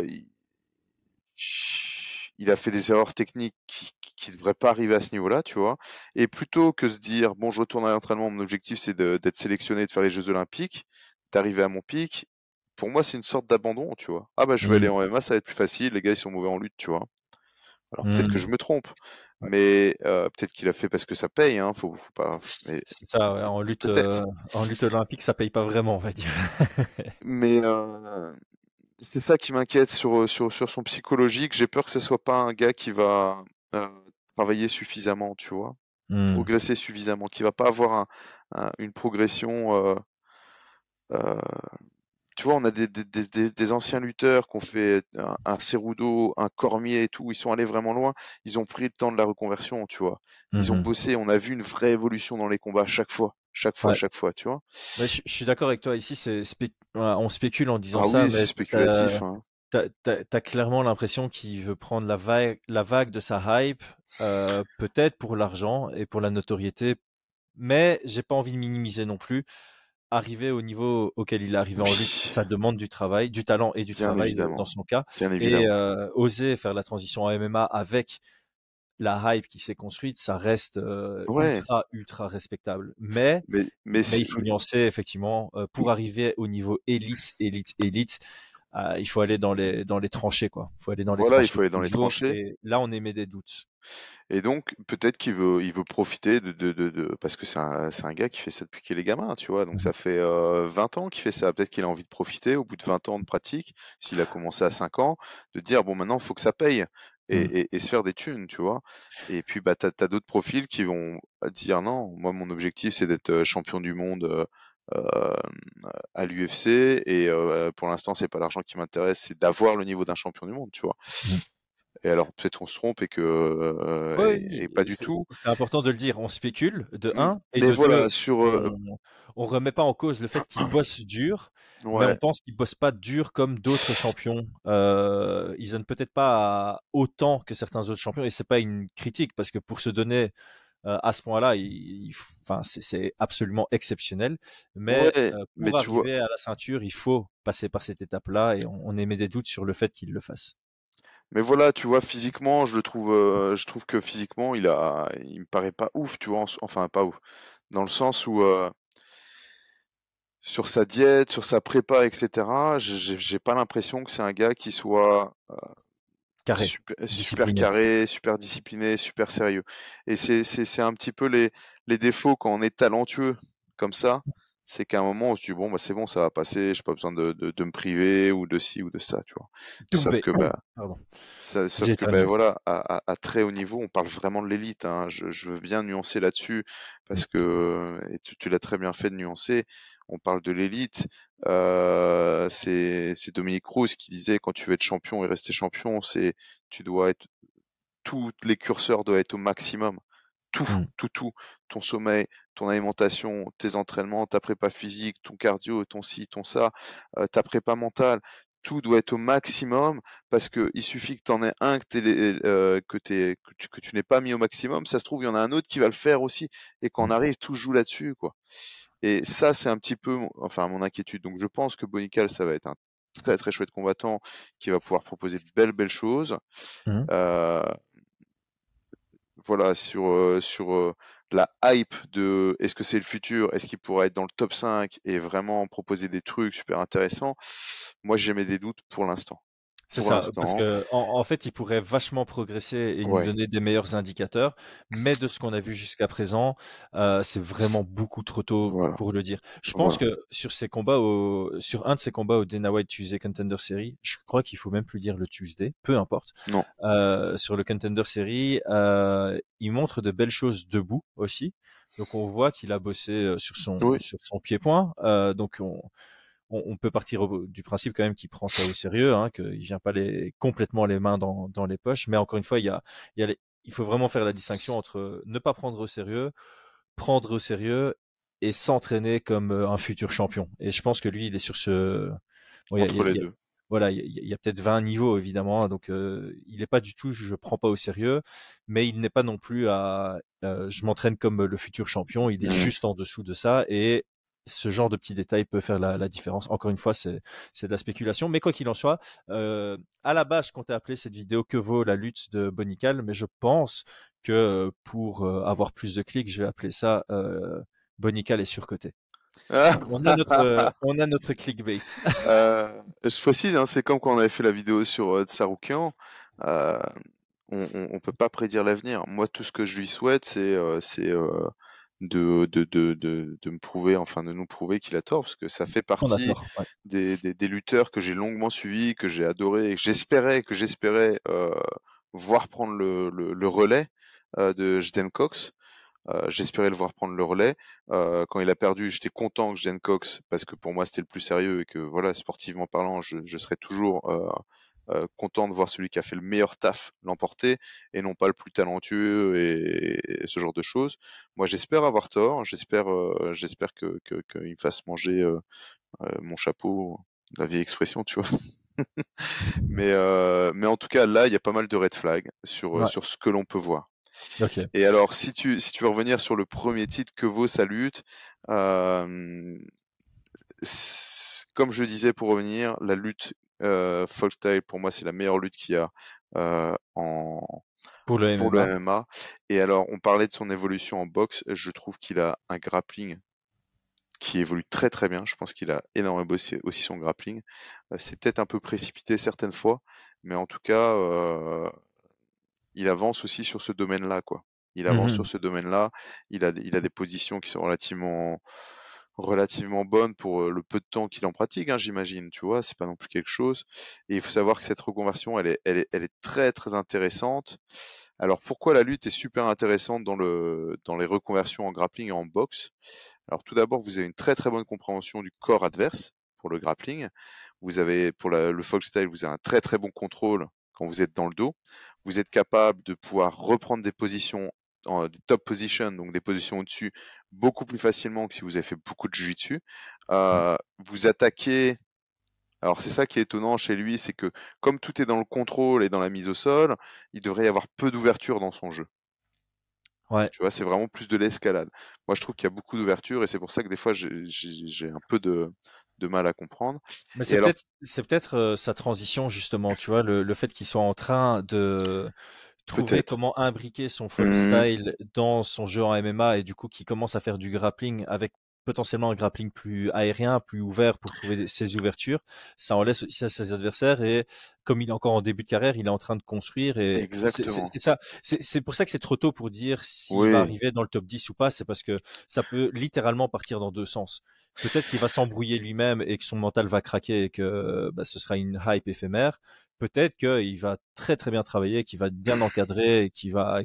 Speaker 2: a fait des erreurs techniques qui ne devraient pas arriver à ce niveau-là, tu vois. Et plutôt que se dire bon je retourne à l'entraînement, mon objectif c'est d'être sélectionné, de faire les Jeux Olympiques, d'arriver à mon pic pour moi, c'est une sorte d'abandon, tu vois. Ah bah je vais aller mmh. en MMA, ça va être plus facile, les gars ils sont mauvais en lutte, tu vois. Alors peut-être que mmh. je me trompe, mais euh, peut-être qu'il a fait parce que ça paye, hein, pas. C'est ça, en lutte, euh,
Speaker 1: en lutte olympique, ça paye pas vraiment, on va dire.
Speaker 2: [laughs] mais euh, c'est ça qui m'inquiète sur, sur, son psychologique. J'ai peur que ce soit pas un gars qui va travailler suffisamment, tu vois, mmh. progresser suffisamment, qui va pas avoir une progression tu vois, on a des, des, anciens lutteurs qui ont fait un, Cerudo, un Cormier et tout. Ils sont allés vraiment loin. Ils ont pris le temps de la reconversion, tu vois. Ils ont mmh bossé. On a vu une vraie évolution dans les combats chaque fois. Chaque fois, chaque fois, tu vois.
Speaker 1: je, suis d'accord avec toi. Ici, on spécule en disant ah ça. Oui, c'est spéculatif. Hein. Tu as, clairement l'impression qu'il veut prendre la vague, la vague de sa hype, euh, peut-être pour l'argent et pour la notoriété, mais j'ai pas envie de minimiser non plus arriver au niveau auquel il est arrivé en lutte, ça demande du travail, du talent et du travail euh, dans son cas. et euh, oser faire la transition en MMA avec la hype qui s'est construite, ça reste euh, ultra, respectable. Mais,
Speaker 2: il faut nuancer,
Speaker 1: effectivement, pour arriver au niveau élite, élite, élite, ah, il faut aller dans les dans les tranchées quoi. Il faut aller dans les tranchées. il faut aller dans les tranchées.
Speaker 2: là, on émet des doutes. Et donc peut-être qu'il veut il veut profiter de, de, de, parce que c'est un, un gars qui fait ça depuis qu'il est gamin, tu vois. Donc mmh. ça fait 20 euh, ans qu'il fait ça. Peut-être qu'il a envie de profiter au bout de 20 ans de pratique, s'il a commencé à 5 mmh. ans, de dire bon maintenant faut que ça paye. Mmh. Et, et, se faire des thunes, tu vois. Et puis, bah, tu as d'autres profils qui vont dire non, moi, mon objectif, c'est d'être euh, champion du monde euh, euh, à l'UFC et euh, pour l'instant c'est pas l'argent qui m'intéresse c'est d'avoir le niveau d'un champion du monde tu vois mmh. et alors peut-être on se trompe et que euh, et, pas du tout
Speaker 1: c'est important de le dire on spécule de 1 mmh. et mais de voilà sur on remet pas en cause le fait qu'ils bosse dur mais on pense qu'ils bosse pas dur comme d'autres champions ils ont peut-être pas autant que certains autres champions et c'est pas une critique parce que pour se donner euh, à ce point-là, enfin, c'est absolument exceptionnel. Mais euh, pour arriver à la ceinture, il faut passer par cette étape-là et on, émet des doutes sur le fait qu'il le fasse.
Speaker 2: Mais voilà, tu vois, physiquement, je le trouve, euh, je trouve que physiquement, il a, il me paraît pas ouf, tu vois, enfin pas ouf, dans le sens où sur sa diète, sur sa prépa, etc. J'ai pas l'impression que c'est un gars qui soit euh, super, carré, super discipliné, super sérieux. Et c'est un petit peu les, les défauts quand on est talentueux comme ça, c'est qu'à un moment on se dit bon bah c'est bon ça va passer j'ai pas besoin de, de, me priver ou de ci ou de ça tu vois
Speaker 1: sauf que ah bah,
Speaker 2: bah, voilà à, très haut niveau on parle vraiment de l'élite hein. je, veux bien nuancer là-dessus parce mmh. que tu l'as très bien fait de nuancer on parle de l'élite. Euh, c'est Dominique Rousse qui disait quand tu veux être champion et rester champion, c'est tu dois être tous les curseurs doivent être au maximum. Tout, mmh. tout, tout. Ton sommeil, ton alimentation, tes entraînements, ta prépa physique, ton cardio, ton ci, ton ça, euh, ta prépa mentale, tout doit être au maximum parce que il suffit que tu en aies un que, euh, tu, n'es pas mis au maximum. Ça se trouve, il y en a un autre qui va le faire aussi et qu'on mmh. arrive, tout joue là-dessus. quoi. Et ça, c'est un petit peu, enfin, mon inquiétude. Donc, je pense que Bonical, ça va être un très très chouette combattant qui va pouvoir proposer de belles belles choses. Mmh. Euh, voilà sur euh, sur euh, la hype de est-ce que c'est le futur, est-ce qu'il pourrait être dans le top 5 et vraiment proposer des trucs super intéressants. Moi, j'ai mes des doutes pour l'instant. C'est ça, parce que
Speaker 1: en, fait, il pourrait vachement progresser et nous donner des meilleurs indicateurs, mais de ce qu'on a vu jusqu'à présent, euh, c'est vraiment beaucoup trop tôt pour le dire. Je pense que sur ces combats, au, sur un de ces combats au Dana White Tuesday Contender Series, je crois qu'il faut même plus dire le Tuesday, peu importe. Non. Euh, sur le Contender Series, euh, il montre de belles choses debout aussi. Donc on voit qu'il a bossé euh, sur son sur son pied-point. Euh, donc on on, peut partir du principe quand même qu'il prend ça au sérieux, hein, ne vient pas les, complètement les mains dans, les poches. Mais encore une fois, il y a, il, faut vraiment faire la distinction entre euh, ne pas prendre au sérieux, prendre au sérieux et s'entraîner comme euh, un futur champion. Et je pense que lui, il est sur ce. entre les deux. Voilà, il y a, peut-être 20 niveaux évidemment, donc euh, il n'est pas du tout, je ne prends pas au sérieux, mais il n'est pas non plus à, je m'entraîne comme le futur champion. Il est juste en dessous de ça et ce genre de petits détails peut faire la, différence. Encore une fois, c'est de la spéculation. Mais quoi qu'il en soit, euh, à la base, je comptais appeler cette vidéo Que vaut la lutte de Bonical, mais je pense que euh, pour euh, avoir plus de clics, je vais appeler ça Bonical est surcoté. Ah. [laughs] on, a notre, clickbait.
Speaker 2: je précise, hein, c'est comme quand on avait fait la vidéo sur Tsaroukian on, ne peut pas prédire l'avenir. Moi, tout ce que je lui souhaite, c'est de, de, de, de, de me prouver, enfin de nous prouver qu'il a tort, parce que ça mmh. fait partie des, des, des, lutteurs que j'ai longuement suivis, que j'ai adoré, et que j'espérais, que j'espérais euh, voir prendre le, le, le relais euh, de Jden Cox. Euh, j'espérais le voir prendre le relais. Euh, quand il a perdu, j'étais content que Jden Cox, parce que pour moi c'était le plus sérieux et que voilà, sportivement parlant, je, je serais toujours euh, euh, content de voir celui qui a fait le meilleur taf l'emporter et non pas le plus talentueux et, ce genre de choses. Moi, j'espère avoir tort. J'espère, euh, j'espère que qu'il que me fasse manger euh, mon chapeau, la vieille expression, tu vois. [laughs] mais mais en tout cas, là, il y a pas mal de red flags sur sur ce que l'on peut voir. Et alors, si tu si tu veux revenir sur le premier titre que vaut sa lutte comme je disais pour revenir, la lutte euh, pour moi, c'est la meilleure lutte qu'il y a euh, pour le, MMA. Et alors, on parlait de son évolution en boxe. Je trouve qu'il a un grappling qui évolue très très bien. Je pense qu'il a énormément bossé aussi son grappling. Euh, c'est peut-être un peu précipité certaines fois, mais en tout cas, euh, il avance aussi sur ce domaine-là, quoi. Il mmh avance sur ce domaine-là. Il a, il a des positions qui sont relativement relativement bonne pour le peu de temps qu'il en pratique, hein, j'imagine, tu vois, c'est pas non plus quelque chose. Et il faut savoir que cette reconversion, elle est, elle est, elle est très très intéressante. Alors pourquoi la lutte est super intéressante dans, le, dans les reconversions en grappling et en boxe Alors tout d'abord, vous avez une très très bonne compréhension du corps adverse pour le grappling. Vous avez pour le Style, vous avez un très très bon contrôle quand vous êtes dans le dos. Vous êtes capable de pouvoir reprendre des positions en des top position, donc des positions au-dessus, beaucoup plus facilement que si vous avez fait beaucoup de jujitsu. dessus mmh. vous attaquez. Alors c'est ça qui est étonnant chez lui, c'est que comme tout est dans le contrôle et dans la mise au sol, il devrait y avoir peu d'ouverture dans son jeu. Ouais. Tu vois, c'est vraiment plus de l'escalade. Moi, je trouve qu'il y a beaucoup d'ouverture et c'est pour ça que des fois, j'ai un peu de, mal à comprendre. Mais c'est
Speaker 1: peut-être euh, sa transition, justement, tu vois, le fait qu'il soit en train de trouver comment imbriquer son style mmh. style dans son jeu en MMA et du coup qui commence à faire du grappling avec potentiellement un grappling plus aérien, plus ouvert pour trouver ses ouvertures. Ça en laisse à ses adversaires et comme il est encore en début de carrière, il est en train de construire et c'est ça. C'est pour ça que c'est trop tôt pour dire s'il va arriver dans le top 10 ou pas. C'est parce que ça peut littéralement partir dans deux sens. Peut-être qu'il va s'embrouiller lui-même et que son mental va craquer et que bah, ce sera une hype éphémère peut-être qu'il va très très bien travailler, qu'il va bien encadrer qu'il va,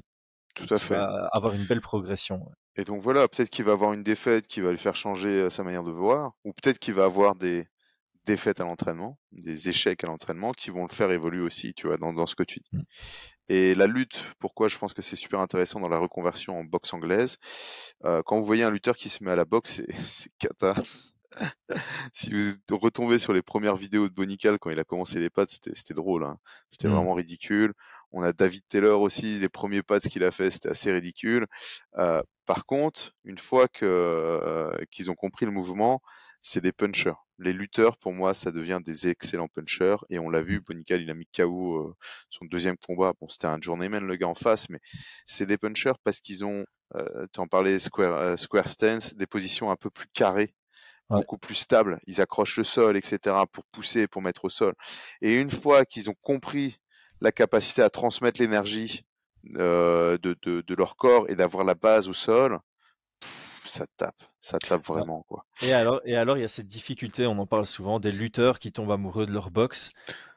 Speaker 1: Tout à fait. avoir une belle progression.
Speaker 2: Et donc voilà, peut-être qu'il va avoir une défaite qui va lui faire changer euh, sa manière de voir, ou peut-être qu'il va avoir des défaites à l'entraînement, des échecs à l'entraînement qui vont le faire évoluer aussi, tu vois, dans, ce que tu dis. Mmh. Et la lutte, pourquoi je pense que c'est super intéressant dans la reconversion en boxe anglaise, euh, quand vous voyez un lutteur qui se met à la boxe, c'est [laughs] cata. [laughs] si vous retombez sur les premières vidéos de Bonical quand il a commencé les pads, c'était drôle. Hein. C'était mmh. vraiment ridicule. On a David Taylor aussi, les premiers pads qu'il a fait, c'était assez ridicule. Euh, par contre, une fois que euh, qu'ils ont compris le mouvement, c'est des punchers. Les lutteurs, pour moi, ça devient des excellents punchers. Et on l'a vu, Bonical, il a mis KO euh, son deuxième combat. Bon, c'était un journeyman, le gars en face, mais c'est des punchers parce qu'ils ont, tu en parlais, square, square stance, des positions un peu plus carrées beaucoup plus stable. Ils accrochent le sol, etc., pour pousser, pour mettre au sol. Et une fois qu'ils ont compris la capacité à transmettre l'énergie euh, de, de, leur corps et d'avoir la base au sol, ça tape, ça te tape ah. vraiment quoi. Et
Speaker 1: alors, et alors il y a cette difficulté, on en parle souvent, des lutteurs qui tombent amoureux de leur boxe,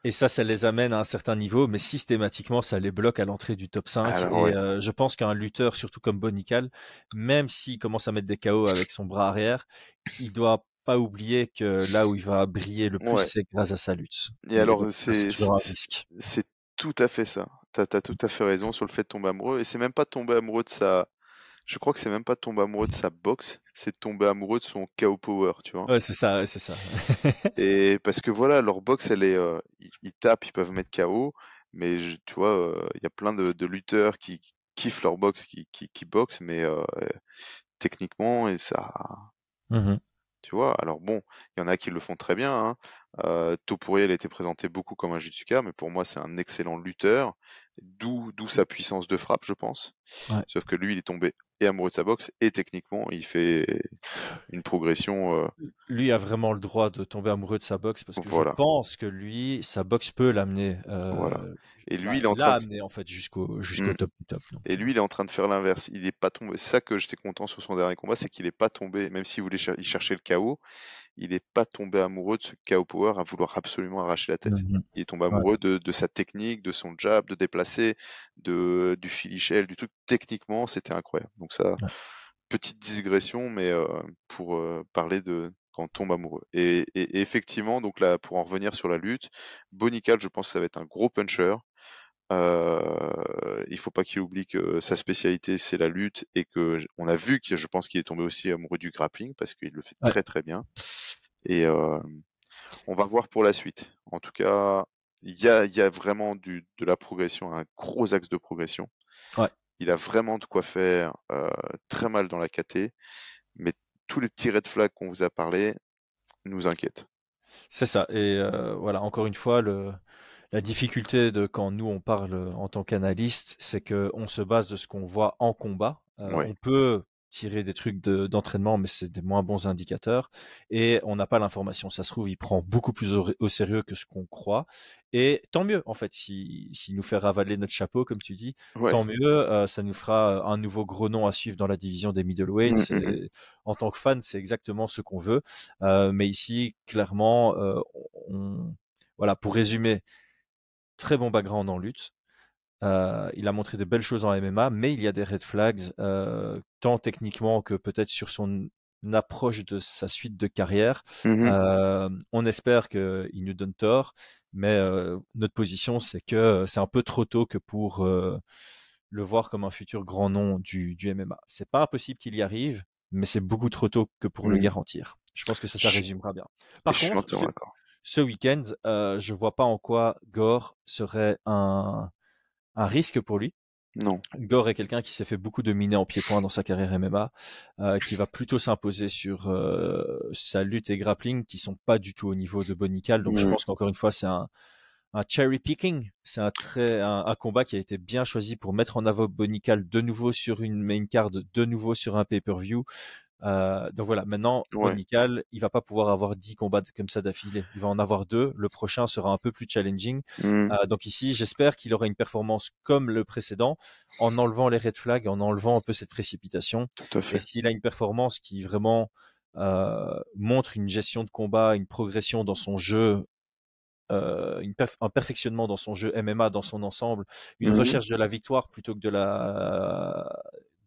Speaker 1: et ça, ça les amène à un certain niveau, mais systématiquement, ça les bloque à l'entrée du top 5. et euh, je pense qu'un lutteur, surtout comme Bonical, même s'il commence à mettre des KO avec son bras arrière, il doit pas oublier que là où il va briller le plus, c'est grâce à sa lutte. Et, alors, euh, c'est
Speaker 2: tout à fait ça. Tu as tout à fait raison sur le fait de tomber amoureux. Et c'est même pas tomber amoureux de sa, je crois que c'est même pas tomber amoureux de sa boxe, c'est tomber amoureux de son KO power, tu vois. Ouais, c'est
Speaker 1: ça, c'est ça.
Speaker 2: [laughs] et parce que voilà, leur boxe, elle est, euh, ils, tapent, ils peuvent mettre KO, mais je, tu vois, euh, il y a plein de, lutteurs qui, kiffent leur boxe, qui, qui, boxent, mais euh, techniquement, et ça. Mmh tu vois, alors bon, il y en a qui le font très bien. Hein. Euh, a été présenté beaucoup comme un jutsuka, mais pour moi, c'est un excellent lutteur d'où sa puissance de frappe, je pense. Sauf que lui, il est tombé et amoureux de sa boxe et techniquement, il fait une progression. Euh,
Speaker 1: lui a vraiment le droit de tomber amoureux de sa boxe parce que je pense que lui, sa boxe peut l'amener. Euh, voilà. Et lui, bah, il est en train en fait jusqu'au mmh.
Speaker 2: top Et lui, il est en train de faire l'inverse. Il n'est pas tombé. Ça que j'étais content sur son dernier combat, c'est qu'il n'est pas tombé, même s'il il cherchait le chaos, il n'est pas tombé amoureux de ce KO Power à vouloir absolument arracher la tête. Mmh il est tombé amoureux de, sa technique, de son jab, de déplacer, de, du filichel, du truc. Techniquement, c'était incroyable. Donc ça, petite digression, mais euh, pour euh, parler de quand on tombe amoureux. Et, effectivement, donc là, pour en revenir sur la lutte, Bonical, je pense que ça va être un gros puncher. Euh, il faut pas qu'il oublie que sa spécialité c'est la lutte et que on a vu que je pense qu'il est tombé aussi amoureux du grappling parce qu'il le fait très très bien. Et on va voir pour la suite. En tout cas, il y a, vraiment de la progression, un gros axe de progression. Il a vraiment de quoi faire très mal dans la KT, mais tous les petits red flags qu'on vous a parlé nous inquiètent.
Speaker 1: C'est ça. Et voilà, encore une fois, le, la difficulté de quand nous on parle euh, en tant qu'analyste, c'est qu'on se base de ce qu'on voit en combat. Euh, on peut tirer des trucs d'entraînement, mais c'est des moins bons indicateurs. Et on n'a pas l'information. Ça se trouve, il prend beaucoup plus au, sérieux que ce qu'on croit. Et tant mieux, en fait, s'il si nous fait ravaler notre chapeau, comme tu dis, tant mieux, euh, ça nous fera un nouveau gros à suivre dans la division des middleweights. Mmh, mmh, mmh. En tant que fan, c'est exactement ce qu'on veut. mais ici, clairement, voilà, pour résumer, très bon background en lutte. Euh, il a montré de belles choses en MMA, mais il y a des red flags, mmh. euh, tant techniquement que peut-être sur son approche de sa suite de carrière. Mmh euh, on espère qu'il nous donne tort, mais notre position, c'est que c'est un peu trop tôt que pour le voir comme un futur grand nom du, MMA. C'est pas impossible qu'il y arrive, mais c'est beaucoup trop tôt que pour le mmh. garantir. Je pense que ça, ça résumera bien. Par je ce week-end, euh, je vois pas en quoi Gore serait un, un risque pour lui. Non. Gore est quelqu'un qui s'est fait beaucoup dominer en pied-point dans sa carrière MMA, euh, qui va plutôt s'imposer sur euh, sa lutte et grappling qui sont pas du tout au niveau de Bonical. Donc je pense qu'encore une fois, c'est un, un cherry picking. C'est un, très, un, combat qui a été bien choisi pour mettre en avant Bonical de nouveau sur une main card, de nouveau sur un pay-per-view. Euh, donc voilà, maintenant, ouais. il il va pas pouvoir avoir 10 combats comme ça d'affilée. Il va en avoir deux. Le prochain sera un peu plus challenging. Mm. Euh, donc ici, j'espère qu'il aura une performance comme le précédent, en enlevant les red flags, en enlevant un peu cette précipitation. Tout à fait. Et s'il a une performance qui vraiment euh, montre une gestion de combat, une progression dans son jeu un perfectionnement dans son jeu MMA dans son ensemble, une mm. recherche de la victoire plutôt que de la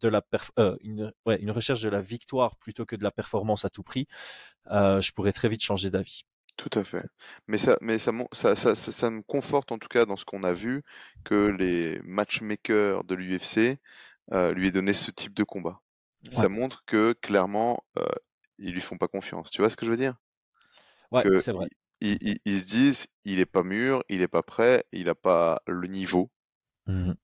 Speaker 1: de la euh, une, recherche de la victoire plutôt que de la performance à tout prix, euh, je pourrais très vite changer d'avis.
Speaker 2: Tout à fait. Mais ça, mais ça, ça, ça, me conforte en tout cas dans ce qu'on a vu que les matchmakers de l'UFC euh, lui aient donné ce type de combat. Ça montre que clairement ils lui font pas confiance. Tu vois ce que je veux dire Ouais, c'est vrai. Ils, ils, se disent, il est pas mûr, il est pas prêt, il a pas le niveau Mmh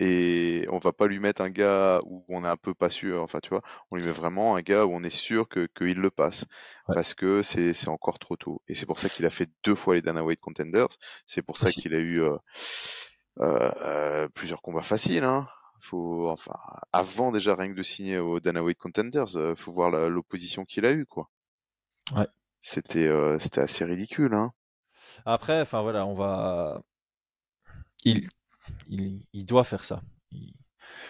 Speaker 2: et on va pas lui mettre un gars où on est un peu pas sûr. Enfin, tu vois, on lui met vraiment un gars où on est sûr que qu'il le passe, parce que c'est encore trop tôt. Et c'est pour ça qu'il a fait deux fois les Dana White Contenders. C'est pour ça qu'il a eu plusieurs combats faciles. Hein. Faut enfin avant déjà rien que de signer aux Dana White Contenders, faut voir l'opposition qu'il a eu quoi. C'était c'était assez ridicule. Hein.
Speaker 1: Après, enfin voilà, on va il il, doit faire ça.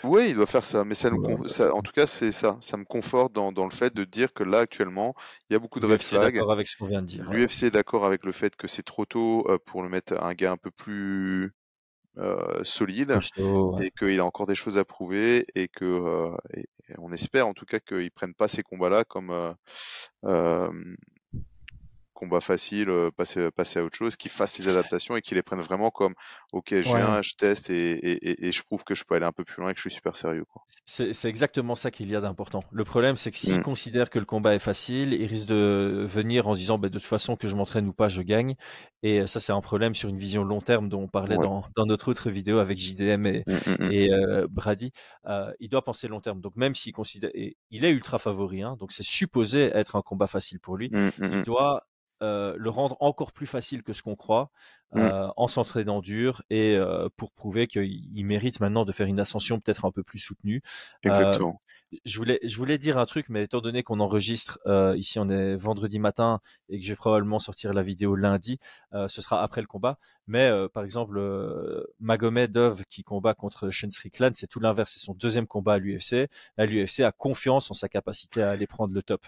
Speaker 2: Oui, il doit faire ça, mais ça nous, ça, en tout cas, c'est ça. Ça me conforte dans, le fait de dire que là, actuellement, il y a beaucoup de red flags. d'accord avec ce qu'on vient de dire. L'UFC est d'accord avec le fait que c'est trop tôt euh, pour le mettre à un gars un peu plus euh, solide et qu'il a encore des choses à prouver et que euh, on espère en tout cas qu'ils prennent pas ces combats-là comme combat facile, euh, passer, euh, passer à autre chose, qu'ils fasse ses adaptations et qu'ils les prennent vraiment comme ok, je viens, je teste et, et, je prouve que je peux aller un peu plus loin et que je suis super sérieux.
Speaker 1: C'est exactement ça qu'il y a d'important. Le problème, c'est que s'il mmh. considère que le combat est facile, il risque de venir en se disant bah, de toute façon, que je m'entraîne ou pas, je gagne. Et euh, ça, c'est un problème sur une vision long terme dont on parlait dans, dans, notre autre vidéo avec JDM et, mmh, mmh, Brady. il doit penser long terme. Donc, même s'il considère, il est ultra favori, hein, donc c'est supposé être un combat facile pour lui, il doit euh, le rendre encore plus facile que ce qu'on croit mmh. euh, en s'entraînant dur et euh, pour prouver qu'il mérite maintenant de faire une ascension peut-être un peu plus soutenue. Exactement. je, voulais, je voulais dire un truc, mais étant donné qu'on enregistre ici, on est vendredi matin et que je vais probablement sortir la vidéo lundi, ce sera après le combat. Mais par exemple, Magomedov qui combat contre Shunsri Clan, c'est tout l'inverse, c'est son deuxième combat à l'UFC. L'UFC a confiance en sa capacité à aller prendre le top.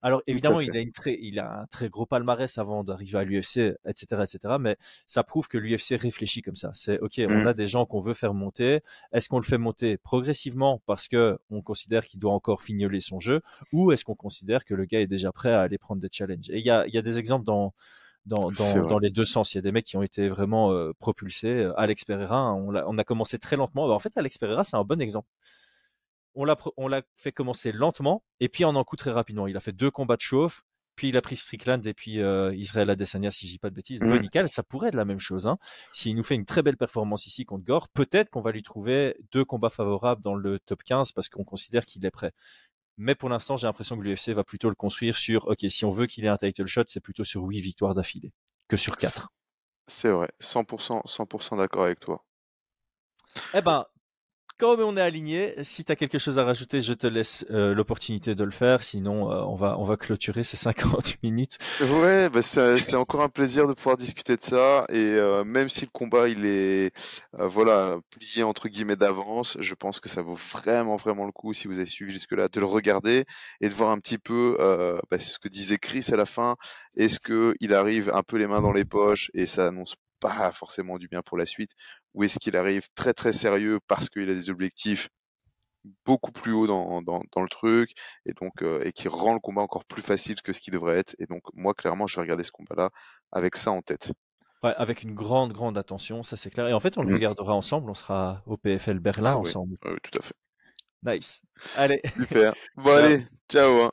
Speaker 1: Alors évidemment, il a, un très gros palmarès avant d'arriver à l'UFC, etc., etc. Mais ça prouve que l'UFC réfléchit comme ça. C'est ok, on mmh. a des gens qu'on veut faire monter. Est-ce qu'on le fait monter progressivement parce que considère qu'il doit encore fignoler son jeu, ou est-ce qu'on considère que le gars est déjà prêt à aller prendre des challenges Et il y a, des exemples dans dans, les deux sens. Il y a des mecs qui ont été vraiment euh, propulsés. Alex Pereira, on a, commencé très lentement. Bah, en fait, Alex Pereira, c'est un bon exemple on l'a, fait commencer lentement et puis on en coûte très rapidement. Il a fait deux combats de chauffe, puis il a pris Strickland et puis euh, Israël Adesanya, si je dis pas de bêtises. Mmh. ça pourrait être la même chose. Hein. S'il nous fait une très belle performance ici contre Gore, peut-être qu'on va lui trouver deux combats favorables dans le top 15 parce qu'on considère qu'il est prêt. Mais pour l'instant, j'ai l'impression que l'UFC va plutôt le construire sur, OK, si on veut qu'il ait un title shot, c'est
Speaker 2: plutôt sur 8 victoires d'affilée que sur quatre. C'est vrai, 100%, 100 d'accord avec toi.
Speaker 1: Eh ben, comme on est aligné, si tu as quelque chose à rajouter, je te laisse euh, l'opportunité de le faire. Sinon, euh, on, va, on va clôturer ces 50 [laughs] minutes.
Speaker 2: Ouais, bah, c'était encore un plaisir de pouvoir discuter de ça. Et euh, même si le combat, il est voilà plié entre guillemets d'avance, je pense que ça vaut vraiment, vraiment le coup, si vous avez suivi jusque-là, de le regarder et de voir un petit peu bah, ce que disait Chris à la fin. Est-ce qu'il arrive un peu les mains dans les poches et ça annonce pas forcément du bien pour la suite ou est-ce qu'il arrive très très sérieux parce qu'il a des objectifs beaucoup plus hauts dans, le truc et donc euh, et qui rend le combat encore plus facile que ce qui devrait être et donc moi clairement je vais regarder ce combat là avec ça en tête
Speaker 1: ouais, avec une grande grande attention ça c'est clair et en fait on le mmh. regardera
Speaker 2: ensemble on sera au PFL Berlin ah ensemble ah oui. tout à fait nice allez super [laughs] bon allez ciao hein.